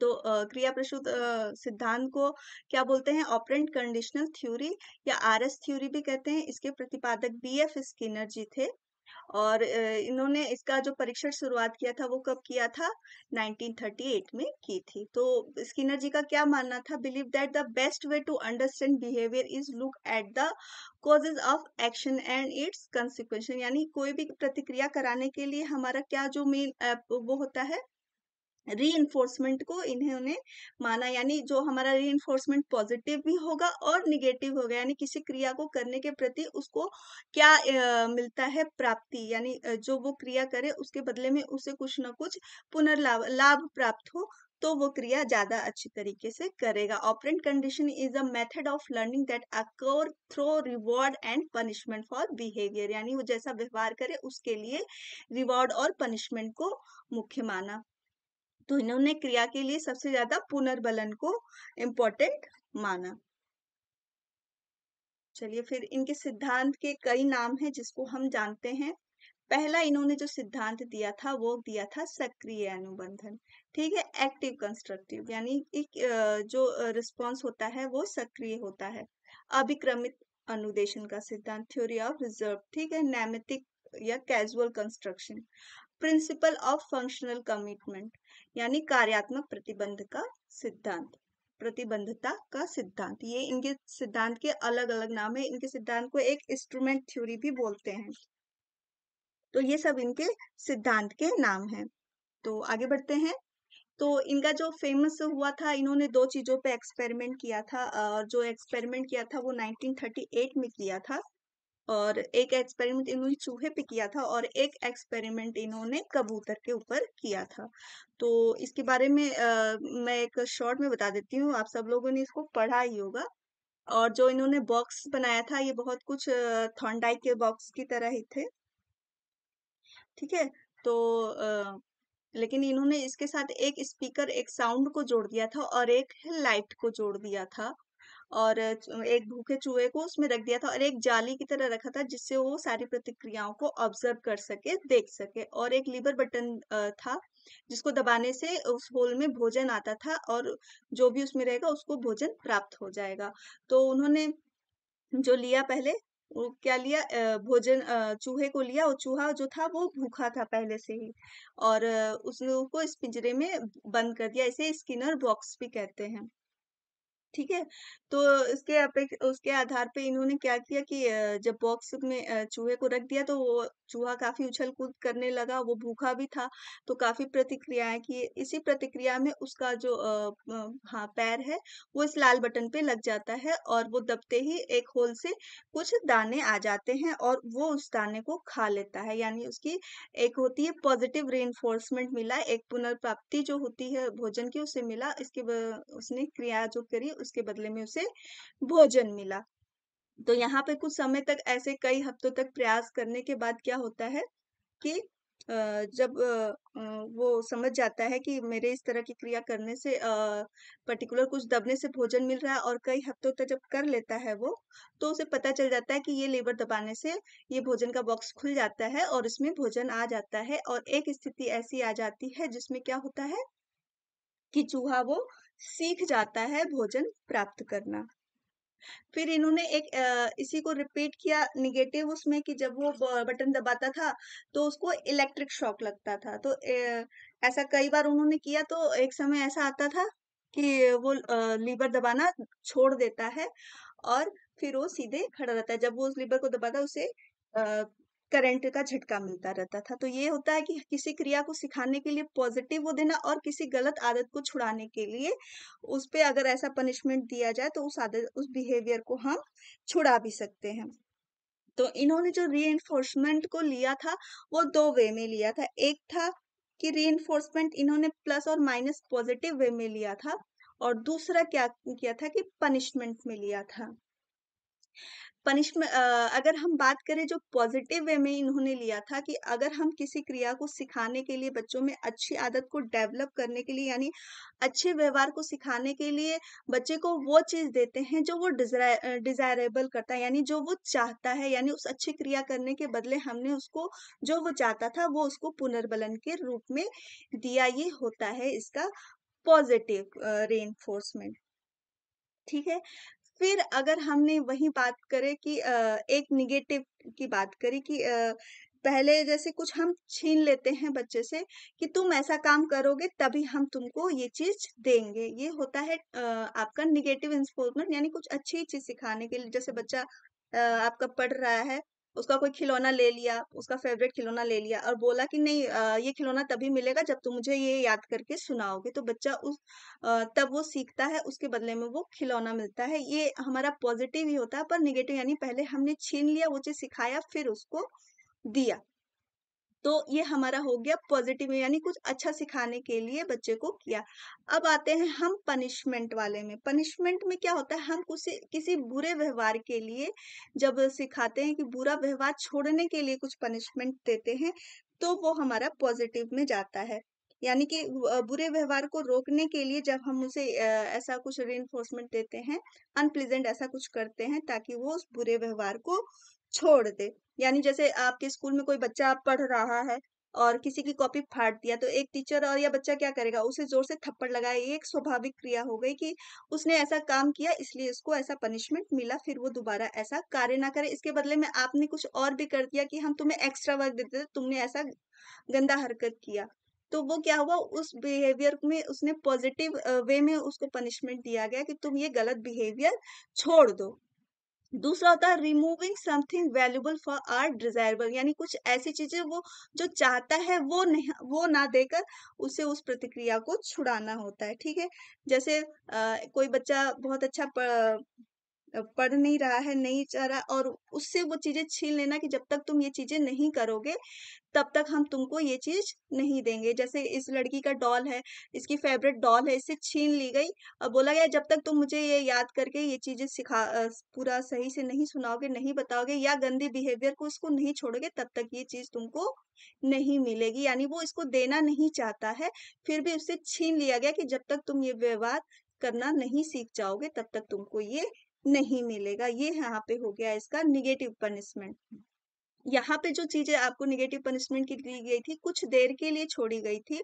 तो क्रिया प्रसूत सिद्धांत को क्या बोलते हैं ऑपरेंट कंडीशनल थ्योरी या आर एस थ्योरी भी कहते हैं इसके प्रतिपादक बी एफ स्किनर जी थे और इन्होंने इसका जो परीक्षण शुरुआत किया था वो कब किया था 1938 में की थी तो स्किनर जी का क्या मानना था believe that the best way to understand behaviour is look at the causes of action and its consequence यानी कोई भी प्रतिक्रिया कराने के लिए हमारा क्या जो मेन वो होता है री को इन्होंने माना यानी जो हमारा री पॉजिटिव भी होगा और निगेटिव होगा यानी किसी क्रिया को करने के प्रति उसको क्या आ, मिलता है प्राप्ति यानी जो वो क्रिया करे उसके बदले में उसे कुछ ना कुछ पुनर्लाभ लाभ प्राप्त हो तो वो क्रिया ज्यादा अच्छी तरीके से करेगा operant condition is a method of learning that occur through reward and punishment for behaviour यानी वो जैसा व्यवहार करे उसके लिए रिवॉर्ड और पनिशमेंट को मुख्य माना तो इन्होंने क्रिया के लिए सबसे ज्यादा पुनर्बलन को इम्पोर्टेंट माना चलिए फिर इनके सिद्धांत के कई नाम हैं जिसको हम जानते हैं पहला इन्होंने जो सिद्धांत दिया था वो दिया था सक्रिय अनुबंधन ठीक है एक्टिव कंस्ट्रक्टिव यानी एक जो रिस्पांस होता है वो सक्रिय होता है अभिक्रमित अनुदेशन का सिद्धांत थ्योरी ऑफ रिजर्व ठीक है नैमितिक या casual construction principle of functional commitment यानी कार्यात्मक प्रतिबंध का सिद्धांत प्रतिबंधता का सिद्धांत ये इनके सिद्धांत के अलग अलग नाम है इनके सिद्धांत को एक इंस्ट्रूमेंट थ्योरी भी बोलते हैं तो ये सब इनके सिद्धांत के नाम हैं तो आगे बढ़ते हैं तो इनका जो फेमस हुआ था इन्होंने दो चीजों पे एक्सपेरिमेंट किया था और जो एक्सपेरिमेंट किया था वो 1938 में किया था और एक एक्सपेरिमेंट इन्होंने चूहे पे किया था और एक एक्सपेरिमेंट इन्होंने कबूतर के ऊपर किया था तो इसके बारे में आ, मैं एक शॉर्ट में बता देती हूँ आप सब लोगों ने इसको पढ़ा ही होगा और जो इन्होंने बॉक्स बनाया था ये बहुत कुछ थॉन्डाइक के बॉक्स की तरह ही थे ठीक है तो आ, लेकिन इन्होंने इसके साथ एक स्पीकर एक साउंड को जोड़ दिया था और एक लाइट को जोड़ दिया था और एक भूखे चूहे को उसमें रख दिया था और एक जाली की तरह रखा था जिससे वो सारी प्रतिक्रियाओं को ऑब्जर्व कर सके देख सके और एक लीवर बटन था जिसको दबाने से उस होल में भोजन आता था और जो भी उसमें रहेगा उसको भोजन प्राप्त हो जाएगा तो उन्होंने जो लिया पहले वो क्या लिया भोजन चूहे को लिया और चूहा जो था वो भूखा था पहले से ही और उसने उसको इस पिंजरे में बंद कर दिया इसे स्किनर बॉक्स भी कहते हैं ठीक है तो इसके उसके आधार पे इन्होंने क्या किया कि जब बॉक्स में चूहे को रख दिया तो वो चूहा काफी उछल कूद करने लगा वो भूखा भी था तो काफी प्रतिक्रियाएं की इसी प्रतिक्रिया में उसका जो हाँ पैर है वो इस लाल बटन पे लग जाता है और वो दबते ही एक होल से कुछ दाने आ जाते हैं और वो उस दाने को खा लेता है यानी उसकी एक होती है पॉजिटिव रे मिला एक पुनर्प्राप्ति जो होती है भोजन की उसे मिला इसके उसने क्रिया जो करी उसके बदले में उसे भोजन मिला तो यहाँ पे कुछ समय तक ऐसे कई हफ्तों तक प्रयास करने के बाद क्या होता है कि जब वो समझ जाता है कि मेरे इस तरह की क्रिया करने से पर्टिकुलर कुछ दबने से भोजन मिल रहा है और कई हफ्तों तक जब कर लेता है वो तो उसे पता चल जाता है कि ये लेबर दबाने से ये भोजन का बॉक्स खुल जाता है और इसमें भोजन आ जाता है और एक स्थिति ऐसी आ जाती है जिसमें क्या होता है कि चूहा वो सीख जाता है भोजन प्राप्त करना फिर इन्होंने एक इसी को रिपीट किया निगेटिव उसमें कि जब वो बटन दबाता था तो उसको इलेक्ट्रिक शॉक लगता था तो ऐसा कई बार उन्होंने किया तो एक समय ऐसा आता था कि वो लीवर दबाना छोड़ देता है और फिर वो सीधे खड़ा रहता है जब वो उस लीवर को दबाता है उसे करंट का झटका मिलता रहता था तो ये होता है कि किसी क्रिया को सिखाने के लिए पॉजिटिव वो देना और किसी गलत आदत को छुड़ाने के लिए उस पर अगर ऐसा पनिशमेंट दिया जाए तो उस आदत उस बिहेवियर को हम छुड़ा भी सकते हैं तो इन्होंने जो री को लिया था वो दो वे में लिया था एक था कि री इन्होंने प्लस और माइनस पॉजिटिव वे में लिया था और दूसरा क्या किया था कि पनिशमेंट में लिया था पनिशमेंट अगर हम बात करें जो पॉजिटिव वे में इन्होंने लिया था कि अगर हम किसी क्रिया को सिखाने के लिए बच्चों में अच्छी आदत को डेवलप करने के लिए यानी अच्छे व्यवहार को सिखाने के लिए बच्चे को वो चीज़ देते हैं जो वो डिजायरेबल करता है यानी जो वो चाहता है यानी उस अच्छी क्रिया करने के बदले हमने उसको जो वो चाहता था वो उसको पुनर्बलन के रूप में दिया ये होता है इसका पॉजिटिव रेनफोर्समेंट ठीक है फिर अगर हमने वही बात करें कि एक निगेटिव की बात करी कि पहले जैसे कुछ हम छीन लेते हैं बच्चे से कि तुम ऐसा काम करोगे तभी हम तुमको ये चीज देंगे ये होता है आपका निगेटिव इंस्पोर्टमेंट यानी कुछ अच्छी चीज सिखाने के लिए जैसे बच्चा आपका पढ़ रहा है उसका कोई खिलौना ले लिया उसका फेवरेट खिलौना ले लिया और बोला कि नहीं ये खिलौना तभी मिलेगा जब तुम मुझे ये याद करके सुनाओगे तो बच्चा उस तब वो सीखता है उसके बदले में वो खिलौना मिलता है ये हमारा पॉजिटिव ही होता है पर निगेटिव यानी पहले हमने छीन लिया वो चीज सिखाया फिर उसको दिया तो ये हमारा हो गया पॉजिटिव यानी कुछ अच्छा सिखाने के लिए बच्चे को किया अब आते हैं हम पनिशमेंट वाले में पनिशमेंट में क्या होता है हम कुछ किसी बुरे व्यवहार के लिए जब सिखाते हैं कि बुरा व्यवहार छोड़ने के लिए कुछ पनिशमेंट देते हैं तो वो हमारा पॉजिटिव में जाता है यानी कि बुरे व्यवहार को रोकने के लिए जब हम उसे ऐसा कुछ री देते हैं अनप्लीजेंट ऐसा कुछ करते हैं ताकि वो उस बुरे व्यवहार को छोड़ दे यानी जैसे आपके स्कूल में कोई बच्चा पढ़ रहा है और किसी की कॉपी फाड़ दिया तो एक टीचर और या बच्चा क्या करेगा उसे जोर से थप्पड़ लगाए एक स्वाभाविक क्रिया हो गई कि उसने ऐसा काम किया इसलिए इसको ऐसा पनिशमेंट मिला फिर वो दोबारा ऐसा कार्य ना करे इसके बदले में आपने कुछ और भी कर दिया कि हम तुम्हें एक्स्ट्रा वर्क देते थे तुमने ऐसा गंदा हरकत किया तो वो क्या हुआ उस बिहेवियर में उसने पॉजिटिव वे में उसको पनिशमेंट दिया गया कि तुम ये गलत बिहेवियर छोड़ दो दूसरा होता है removing something valuable for or desirable यानी कुछ ऐसी चीजें वो जो चाहता है वो नहीं वो ना देकर उसे उस प्रतिक्रिया को छुड़ाना होता है ठीक है जैसे आ, कोई बच्चा बहुत अच्छा पढ़ नहीं रहा है नहीं चाह रहा और उससे वो चीज़ें छीन लेना कि जब तक तुम ये चीज़ें नहीं करोगे तब तक हम तुमको ये चीज़ नहीं देंगे जैसे इस लड़की का डॉल है इसकी फेवरेट डॉल है इसे छीन ली गई और बोला गया जब तक तुम मुझे ये याद करके ये चीज़ें सिखा पूरा सही से नहीं सुनाओगे नहीं बताओगे या गंदे बिहेवियर को इसको नहीं छोड़ोगे तब तक ये चीज़ तुमको नहीं मिलेगी यानी वो इसको देना नहीं चाहता है फिर भी उससे छीन लिया गया कि जब तक तुम ये व्यवहार करना नहीं सीख जाओगे तब तक तुमको ये नहीं मिलेगा ये यहाँ पे हो गया इसका निगेटिव पनिशमेंट यहाँ पे जो चीजें आपको निगेटिव पनिशमेंट की दी गई थी कुछ देर के लिए छोड़ी गई थी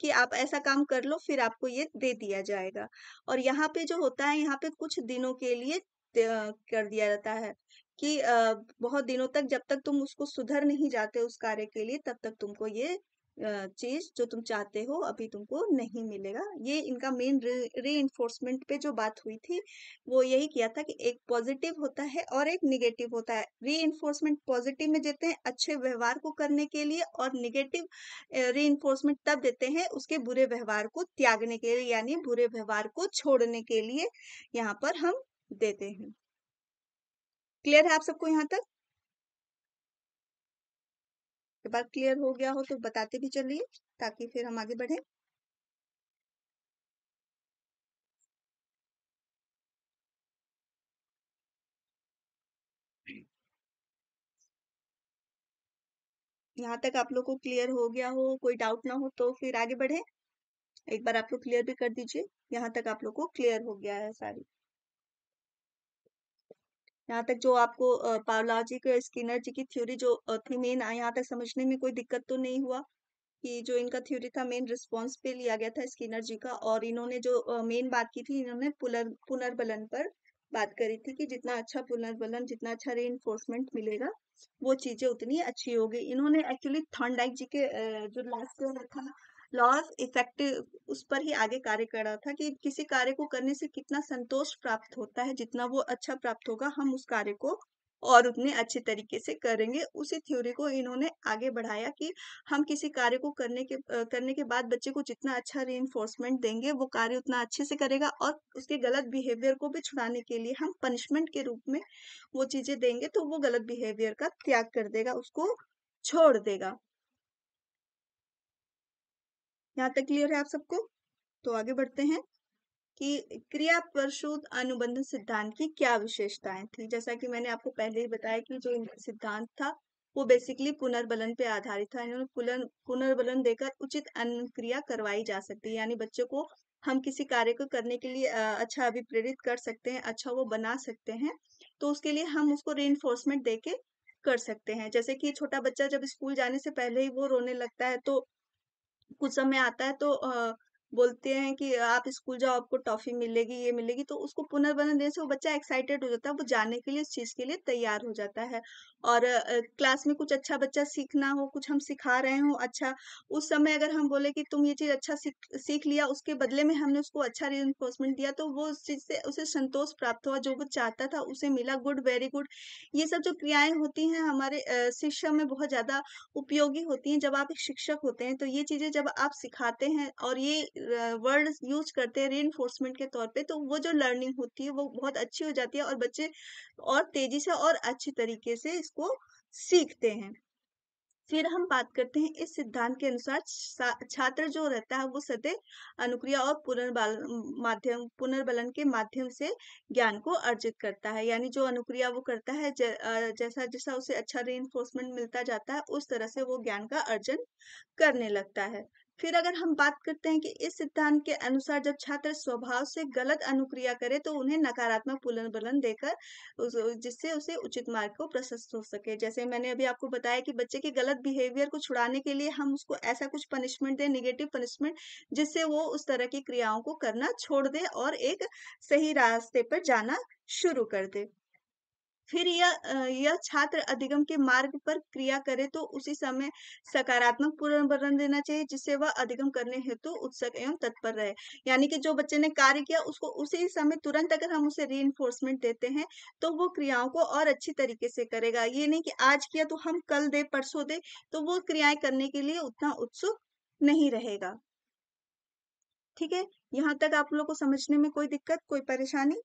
कि आप ऐसा काम कर लो फिर आपको ये दे दिया जाएगा और यहाँ पे जो होता है यहाँ पे कुछ दिनों के लिए कर दिया जाता है कि बहुत दिनों तक जब तक तुम उसको सुधर नहीं जाते उस कार्य के लिए तब तक तुमको ये चीज जो तुम चाहते हो अभी तुमको नहीं मिलेगा ये इनका मेन री इन्फोर्समेंट पे जो बात हुई थी वो यही किया था कि एक पॉजिटिव होता है और एक निगेटिव होता है री इन्फोर्समेंट पॉजिटिव में देते हैं अच्छे व्यवहार को करने के लिए और निगेटिव री इन्फोर्समेंट तब देते हैं उसके बुरे व्यवहार को त्यागने के लिए यानी बुरे व्यवहार को छोड़ने के लिए यहाँ पर हम देते हैं क्लियर है आप सबको यहाँ तक उसके बाद क्लियर हो गया हो तो बताते भी चलिए ताकि फिर हम आगे बढ़े यहाँ तक आप लोग को क्लियर हो गया हो कोई डाउट ना हो तो फिर आगे बढ़े एक बार आप लोग क्लियर भी कर दीजिए यहाँ तक आप लोग को क्लियर हो गया है सारी यहाँ तक जो आपको के स्किनर जी की थ्योरी जो थी मेन यहाँ तक समझने में कोई दिक्कत तो नहीं हुआ कि जो इनका थ्योरी था मेन रिस्पॉन्स पे लिया गया था स्किनर जी का और इन्होंने जो मेन बात की थी इन्होंने पुनर पुनर्बलन पर बात करी थी कि जितना अच्छा पुनर्बलन जितना अच्छा रे मिलेगा वो चीजें उतनी अच्छी होगी इन्होंने एक्चुअली थॉन्डाइक जी के जो लास्ट था लॉज इफेक्टिव उस पर ही आगे कार्य कर रहा था कि किसी कार्य को करने से कितना संतोष प्राप्त होता है जितना वो अच्छा प्राप्त होगा हम उस कार्य को और उतने अच्छे तरीके से करेंगे उसी थ्योरी को इन्होंने आगे बढ़ाया कि हम किसी कार्य को करने के करने के बाद बच्चे को जितना अच्छा री देंगे वो कार्य उतना अच्छे से करेगा और उसके गलत बिहेवियर को भी छुड़ाने के लिए हम पनिशमेंट के रूप में वो चीजें देंगे तो वो गलत बिहेवियर का त्याग कर देगा उसको छोड़ देगा यहाँ तक क्लियर है आप सबको तो आगे बढ़ते हैं कि क्रिया प्रशोध अनुबंध सिद्धांत की क्या विशेषताएं थी जैसा कि मैंने आपको पहले ही बताया कि जो सिद्धांत था वो बेसिकली पुनर्बलन पे आधारित था इन्होंने पुनर्बलन देकर उचित क्रिया करवाई जा सकती है यानी बच्चों को हम किसी कार्य को करने के लिए अच्छा अभिप्रेरित कर सकते हैं अच्छा वो बना सकते हैं तो उसके लिए हम उसको री देके कर सकते हैं जैसे कि छोटा बच्चा जब स्कूल जाने से पहले ही वो रोने लगता है तो कुछ समय आता है तो बोलते हैं कि आप स्कूल जाओ आपको टॉफी मिलेगी ये मिलेगी तो उसको पुनर्बंधन देने से वो बच्चा एक्साइटेड हो जाता है वो जाने के लिए उस चीज़ के लिए तैयार हो जाता है और क्लास में कुछ अच्छा बच्चा सीखना हो कुछ हम सिखा रहे हो अच्छा उस समय अगर हम बोले कि तुम ये चीज़ अच्छा सीख लिया उसके बदले में हमने उसको अच्छा री दिया तो वो उस चीज़ से उसे संतोष प्राप्त हुआ जो वो चाहता था उसे मिला गुड वेरी गुड ये सब जो क्रियाएं होती हैं हमारे शिक्षा में बहुत ज़्यादा उपयोगी होती हैं जब आप एक शिक्षक होते हैं तो ये चीज़ें जब आप सिखाते हैं और ये वर्ड यूज करते हैं री के तौर पे तो वो जो लर्निंग होती है वो बहुत अच्छी हो जाती है और बच्चे और तेजी से और अच्छे तरीके से इसको सीखते हैं फिर हम बात करते हैं इस सिद्धांत के अनुसार छात्र जो रहता है वो सदैव अनुक्रिया और पुनर्बल माध्यम पुनर्बलन के माध्यम से ज्ञान को अर्जित करता है यानी जो अनुक्रिया वो करता है जैसा जैसा उसे अच्छा री मिलता जाता है उस तरह से वो ज्ञान का अर्जन करने लगता है फिर अगर हम बात करते हैं कि इस सिद्धांत के अनुसार जब छात्र स्वभाव से गलत अनुक्रिया करे तो उन्हें नकारात्मक पुलन बलन देकर जिससे उसे उचित मार्ग को प्रशस्त हो सके जैसे मैंने अभी आपको बताया कि बच्चे के गलत बिहेवियर को छुड़ाने के लिए हम उसको ऐसा कुछ पनिशमेंट दें निगेटिव पनिशमेंट जिससे वो उस तरह की क्रियाओं को करना छोड़ दे और एक सही रास्ते पर जाना शुरू कर दे फिर यह यह छात्र अधिगम के मार्ग पर क्रिया करे तो उसी समय सकारात्मक पुनर्वरण देना चाहिए जिससे वह अधिगम करने हेतु तो उत्सुक एवं तत्पर रहे यानी कि जो बच्चे ने कार्य किया उसको उसी समय तुरंत अगर हम उसे री देते हैं तो वो क्रियाओं को और अच्छी तरीके से करेगा ये नहीं कि आज किया तो हम कल दे परसों दे तो वो क्रियाएं करने के लिए उतना उत्सुक नहीं रहेगा ठीक है यहाँ तक आप लोग को समझने में कोई दिक्कत कोई परेशानी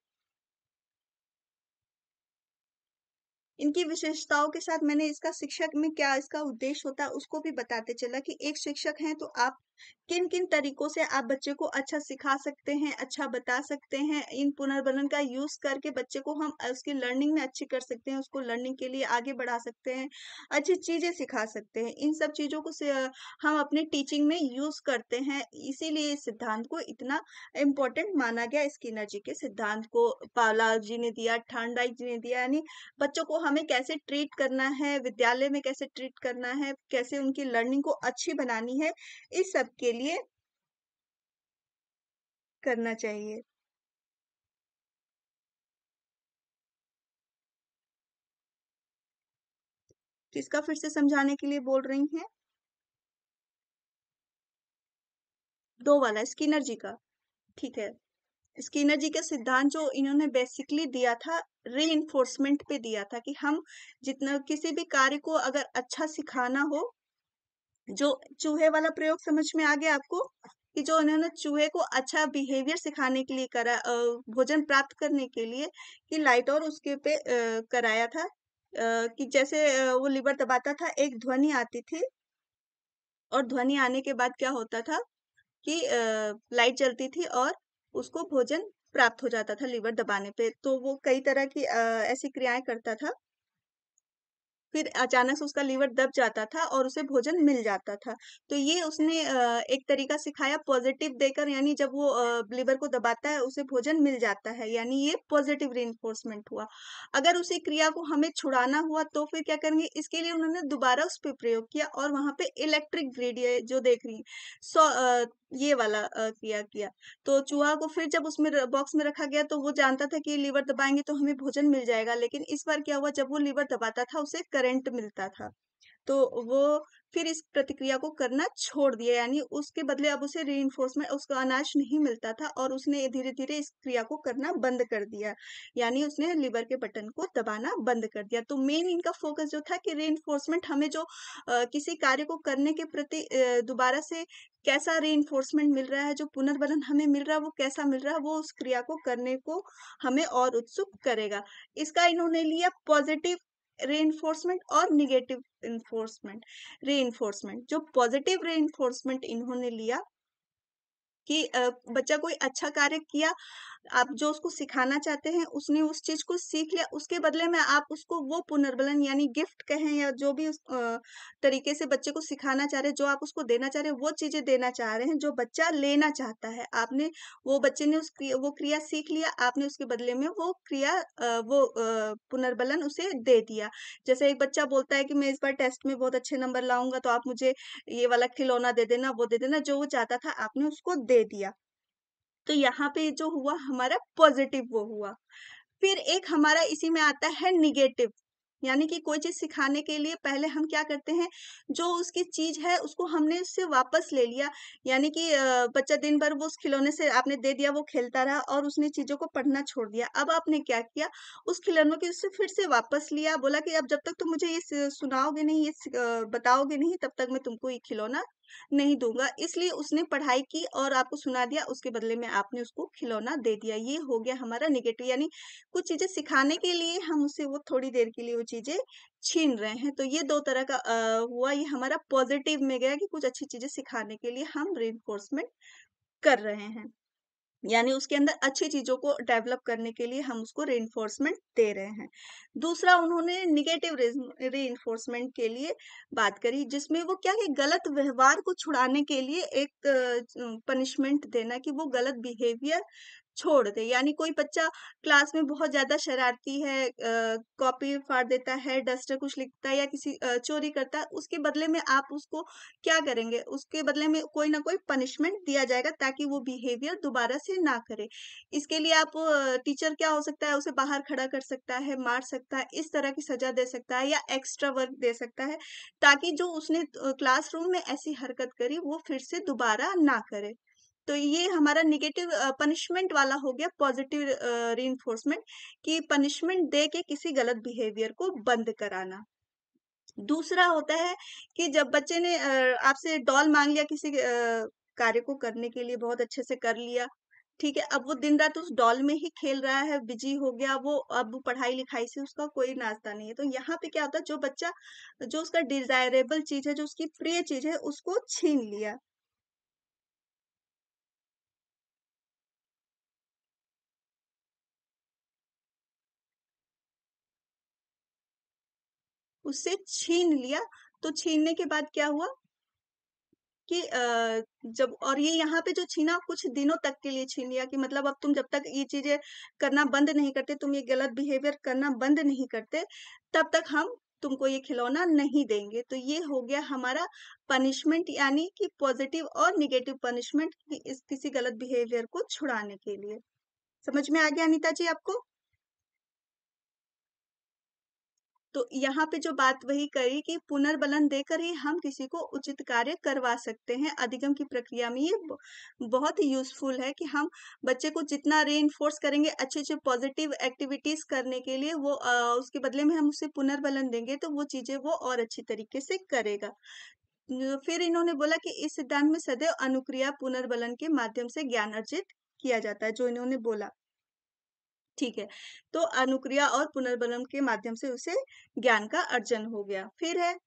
इनकी विशेषताओं के साथ मैंने इसका शिक्षक में क्या इसका उद्देश्य होता है उसको भी बताते चला कि एक शिक्षक हैं तो आप किन किन तरीकों से आप बच्चे को अच्छा सिखा सकते हैं अच्छा बता सकते हैं इन पुनर्वलन का यूज करके बच्चे को हम उसकी लर्निंग में अच्छी कर सकते हैं उसको लर्निंग के लिए आगे बढ़ा सकते हैं अच्छी चीजें सिखा सकते हैं इन सब चीजों को हम अपने टीचिंग में यूज करते हैं इसीलिए इस सिद्धांत को इतना इम्पोर्टेंट माना गया स्किनर जी के सिद्धांत को पावला जी ने दिया ठंडाइक जी ने दिया यानी बच्चों को हमें कैसे ट्रीट करना है विद्यालय में कैसे ट्रीट करना है कैसे उनकी लर्निंग को अच्छी बनानी है इस सब सबके लिए करना चाहिए किसका फिर से समझाने के लिए बोल रही हैं दो वाला स्किनर जी का ठीक है स्किनर जी का सिद्धांत जो इन्होंने बेसिकली दिया था री पे दिया था कि हम जितना किसी भी कार्य को अगर अच्छा सिखाना हो जो चूहे वाला प्रयोग समझ में आ गया आपको कि जो उन्होंने चूहे को अच्छा बिहेवियर सिखाने के लिए करा भोजन प्राप्त करने के लिए कि लाइट और उसके पे कराया था कि जैसे वो लिवर दबाता था एक ध्वनि आती थी और ध्वनि आने के बाद क्या होता था कि लाइट जलती थी और उसको भोजन प्राप्त हो जाता था लीवर दबाने पे तो वो कई तरह की ऐसी क्रियाएं करता था फिर अचानक से उसका लीवर दब जाता था और उसे भोजन मिल जाता था तो ये उसने एक तरीका सिखाया पॉजिटिव देकर यानी जब वो लीवर को दबाता है उसे भोजन मिल जाता है यानी ये पॉजिटिव री हुआ अगर उसी क्रिया को हमें छुड़ाना हुआ तो फिर क्या करेंगे इसके लिए उन्होंने दोबारा उस पर प्रयोग किया और वहां पे इलेक्ट्रिक ग्रेडिय जो देख रही है सौ ये वाला आ, किया किया तो चूहा को फिर जब उसमें बॉक्स में रखा गया तो वो जानता था कि लीवर दबाएंगे तो हमें भोजन मिल जाएगा लेकिन इस बार क्या हुआ जब वो लीवर दबाता था उसे करंट मिलता था तो वो फिर इस प्रतिक्रिया को करना छोड़ दिया यानी उसके बदले अब उसे री उसको अनाज नहीं मिलता था और उसने धीरे धीरे इस क्रिया को करना बंद कर दिया यानी उसने लिवर के बटन को दबाना बंद कर दिया तो मेन इनका फोकस जो था कि री हमें जो आ, किसी कार्य को करने के प्रति दोबारा से कैसा री मिल रहा है जो पुनर्बलन हमें मिल रहा है वो कैसा मिल रहा है वो उस क्रिया को करने को हमें और उत्सुक करेगा इसका इन्होंने लिया पॉजिटिव रेनफोर्समेंट और निगेटिव इन्फोर्समेंट रेनफोर्समेंट जो पॉजिटिव रेनफोर्समेंट इन्होंने लिया कि बच्चा कोई अच्छा कार्य किया आप जो उसको सिखाना चाहते हैं उसने उस चीज को सीख लिया उसके बदले में आप उसको वो पुनर्बलन यानी गिफ्ट कहें या जो भी तरीके से बच्चे को सिखाना चाह रहे हैं जो आप उसको देना चाह रहे हैं वो चीजें देना चाह रहे हैं जो बच्चा लेना चाहता है आपने वो बच्चे ने उस क्रिया, वो क्रिया सीख लिया आपने उसके बदले में वो क्रिया वो पुनर्बलन उसे दे दिया जैसे एक बच्चा बोलता है कि मैं इस बार टेस्ट में बहुत अच्छे नंबर लाऊंगा तो आप मुझे ये वाला खिलौना दे देना वो दे देना जो वो चाहता था आपने उसको दे दे दिया तो यहाँ पे जो हुआ हमारा पॉजिटिव वो हुआ फिर एक हमारा इसी में आता है निगेटिव यानी कि कोई चीज सिखाने के लिए पहले हम क्या करते हैं जो उसकी चीज है उसको हमने उससे वापस ले लिया यानी कि बच्चा दिन भर वो उस खिलौने से आपने दे दिया वो खेलता रहा और उसने चीजों को पढ़ना छोड़ दिया अब आपने क्या किया उस खिलौने की उससे फिर से वापस लिया बोला कि अब जब तक तुम मुझे ये सुनाओगे नहीं ये बताओगे नहीं तब तक मैं तुमको ये खिलौना नहीं दूंगा इसलिए उसने पढ़ाई की और आपको सुना दिया उसके बदले में आपने उसको खिलौना दे दिया ये हो गया हमारा निगेटिव यानी कुछ चीजें सिखाने के लिए हम उसे वो थोड़ी देर के लिए वो चीजें छीन रहे हैं तो ये दो तरह का आ, हुआ ये हमारा पॉजिटिव में गया कि कुछ अच्छी चीजें सिखाने के लिए हम रेनफोर्समेंट कर रहे हैं यानी उसके अंदर अच्छी चीजों को डेवलप करने के लिए हम उसको री दे रहे हैं दूसरा उन्होंने निगेटिव री के लिए बात करी जिसमें वो क्या है गलत व्यवहार को छुड़ाने के लिए एक पनिशमेंट देना कि वो गलत बिहेवियर छोड़ दे यानी कोई बच्चा क्लास में बहुत ज्यादा शरारती है कॉपी फाड़ देता है डस्टर कुछ लिखता है या किसी चोरी करता है उसके बदले में आप उसको क्या करेंगे उसके बदले में कोई ना कोई पनिशमेंट दिया जाएगा ताकि वो बिहेवियर दोबारा से ना करे इसके लिए आप टीचर क्या हो सकता है उसे बाहर खड़ा कर सकता है मार सकता है इस तरह की सजा दे सकता है या एक्स्ट्रा वर्क दे सकता है ताकि जो उसने क्लासरूम में ऐसी हरकत करी वो फिर से दोबारा ना करे तो ये हमारा निगेटिव पनिशमेंट वाला हो गया पॉजिटिव री कि पनिशमेंट दे के किसी गलत बिहेवियर को बंद कराना दूसरा होता है कि जब बच्चे ने आपसे डॉल मांग लिया किसी कार्य को करने के लिए बहुत अच्छे से कर लिया ठीक है अब वो दिन रात उस डॉल में ही खेल रहा है बिजी हो गया वो अब पढ़ाई लिखाई से उसका कोई नाश्ता नहीं है तो यहाँ पे क्या होता है जो बच्चा जो उसका डिजायरेबल चीज है जो उसकी प्रिय चीज है उसको छीन लिया उससे छीन लिया तो छीनने के बाद क्या हुआ कि जब और ये यहाँ पे जो छीना कुछ दिनों तक के लिए छीन लिया कि मतलब अब तुम जब तक ये चीजें करना बंद नहीं करते तुम ये गलत बिहेवियर करना बंद नहीं करते तब तक हम तुमको ये खिलौना नहीं देंगे तो ये हो गया हमारा पनिशमेंट यानी कि पॉजिटिव और निगेटिव पनिशमेंट कि इस किसी गलत बिहेवियर को छुड़ाने के लिए समझ में आ गया अनिता जी आपको तो यहाँ पे जो बात वही करी कि पुनर्बलन देकर ही हम किसी को उचित कार्य करवा सकते हैं अधिगम की प्रक्रिया में ये बहुत ही यूजफुल है कि हम बच्चे को जितना रे करेंगे अच्छे अच्छे पॉजिटिव एक्टिविटीज करने के लिए वो आ, उसके बदले में हम उसे पुनर्बलन देंगे तो वो चीजें वो और अच्छी तरीके से करेगा फिर इन्होंने बोला कि इस सिद्धांत में सदैव अनुक्रिया पुनर्बलन के माध्यम से ज्ञान अर्जित किया जाता है जो इन्होंने बोला ठीक है तो अनुक्रिया और पुनर्बलम के माध्यम से उसे ज्ञान का अर्जन हो गया फिर है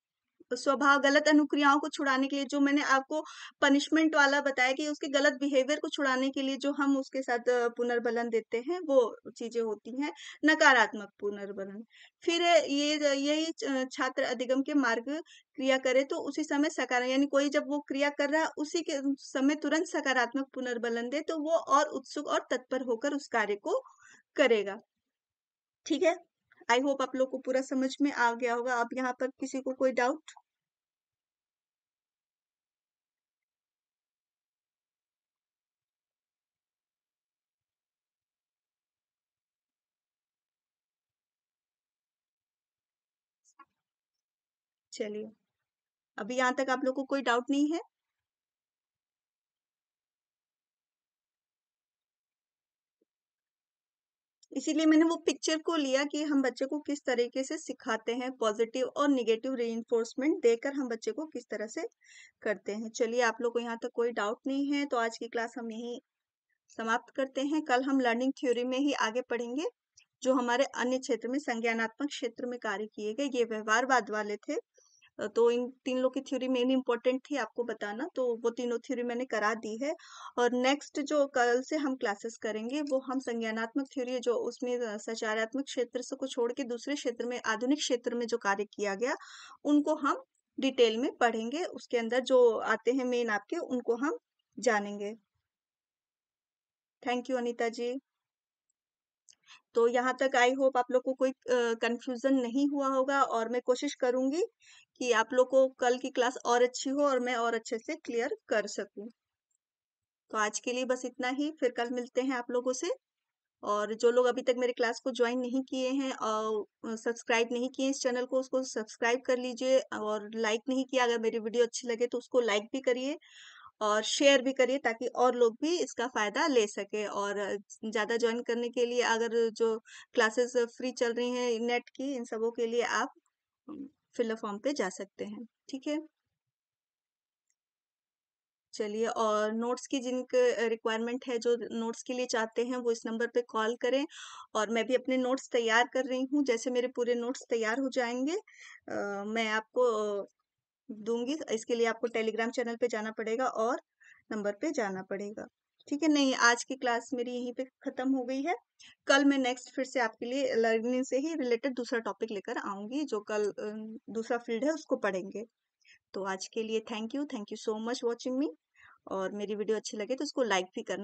स्वभाव गलत अनुक्रियाओं को छुड़ाने के लिए जो मैंने आपको पनिशमेंट वाला बताया कि उसके गलत बिहेवियर को छुड़ाने के लिए जो हम उसके साथ पुनर्बलन देते हैं वो चीजें होती हैं नकारात्मक पुनर्बलन फिर ये यही छात्र अधिगम के मार्ग क्रिया करे तो उसी समय सकार यानी कोई जब वो क्रिया कर रहा है उसी के समय तुरंत सकारात्मक पुनर्बलन दे तो वो और उत्सुक और तत्पर होकर उस कार्य को करेगा ठीक है आई होप आप लोग को पूरा समझ में आ गया होगा आप यहाँ पर किसी को कोई डाउट चलिए अभी यहाँ तक आप लोग को कोई डाउट नहीं है इसीलिए मैंने वो पिक्चर को लिया कि हम बच्चे को किस तरीके से सिखाते हैं पॉजिटिव और निगेटिव री देकर हम बच्चे को किस तरह से करते हैं चलिए आप लोग को यहाँ तक कोई डाउट नहीं है तो आज की क्लास हम यही समाप्त करते हैं कल हम लर्निंग थ्योरी में ही आगे पढ़ेंगे जो हमारे अन्य क्षेत्र में संज्ञानात्मक क्षेत्र में कार्य किए गए ये व्यवहारवाद वाले थे तो इन तीन लोग की थ्योरी मेन इंपॉर्टेंट थी आपको बताना तो वो तीनों थ्योरी मैंने करा दी है और नेक्स्ट जो कल से हम क्लासेस करेंगे वो हम संज्ञानात्मक थ्योरी जो उसमें सचारात्मक क्षेत्र से को छोड़ के दूसरे क्षेत्र में आधुनिक क्षेत्र में जो कार्य किया गया उनको हम डिटेल में पढ़ेंगे उसके अंदर जो आते हैं मेन आपके उनको हम जानेंगे थैंक यू अनिता जी तो यहाँ तक आई होप आप लोग को कोई कंफ्यूजन नहीं हुआ होगा और मैं कोशिश करूंगी कि आप लोग को कल की क्लास और अच्छी हो और मैं और अच्छे से क्लियर कर सकूं तो आज के लिए बस इतना ही फिर कल मिलते हैं आप लोगों से और जो लोग अभी तक मेरे क्लास को ज्वाइन नहीं किए हैं और सब्सक्राइब नहीं किए इस चैनल को उसको सब्सक्राइब कर लीजिए और लाइक नहीं किया अगर मेरी वीडियो अच्छी लगे तो उसको लाइक भी करिए और शेयर भी करिए ताकि और लोग भी इसका फ़ायदा ले सके और ज़्यादा ज्वाइन करने के लिए अगर जो क्लासेस फ्री चल रही हैं नेट की इन सबों के लिए आप फिलर फॉर्म पे जा सकते हैं ठीक है चलिए और नोट्स की जिनके रिक्वायरमेंट है जो नोट्स के लिए चाहते हैं वो इस नंबर पे कॉल करें और मैं भी अपने नोट्स तैयार कर रही हूँ जैसे मेरे पूरे नोट्स तैयार हो जाएंगे आ, मैं आपको दूंगी इसके लिए आपको टेलीग्राम चैनल पे जाना पड़ेगा और नंबर पे जाना पड़ेगा ठीक है नहीं आज की क्लास मेरी यहीं पे खत्म हो गई है कल मैं नेक्स्ट फिर से आपके लिए लर्निंग से ही रिलेटेड दूसरा टॉपिक लेकर आऊंगी जो कल दूसरा फील्ड है उसको पढ़ेंगे तो आज के लिए thank you thank you so much watching me और मेरी वीडियो अच्छी लगे तो उसको लाइक भी करना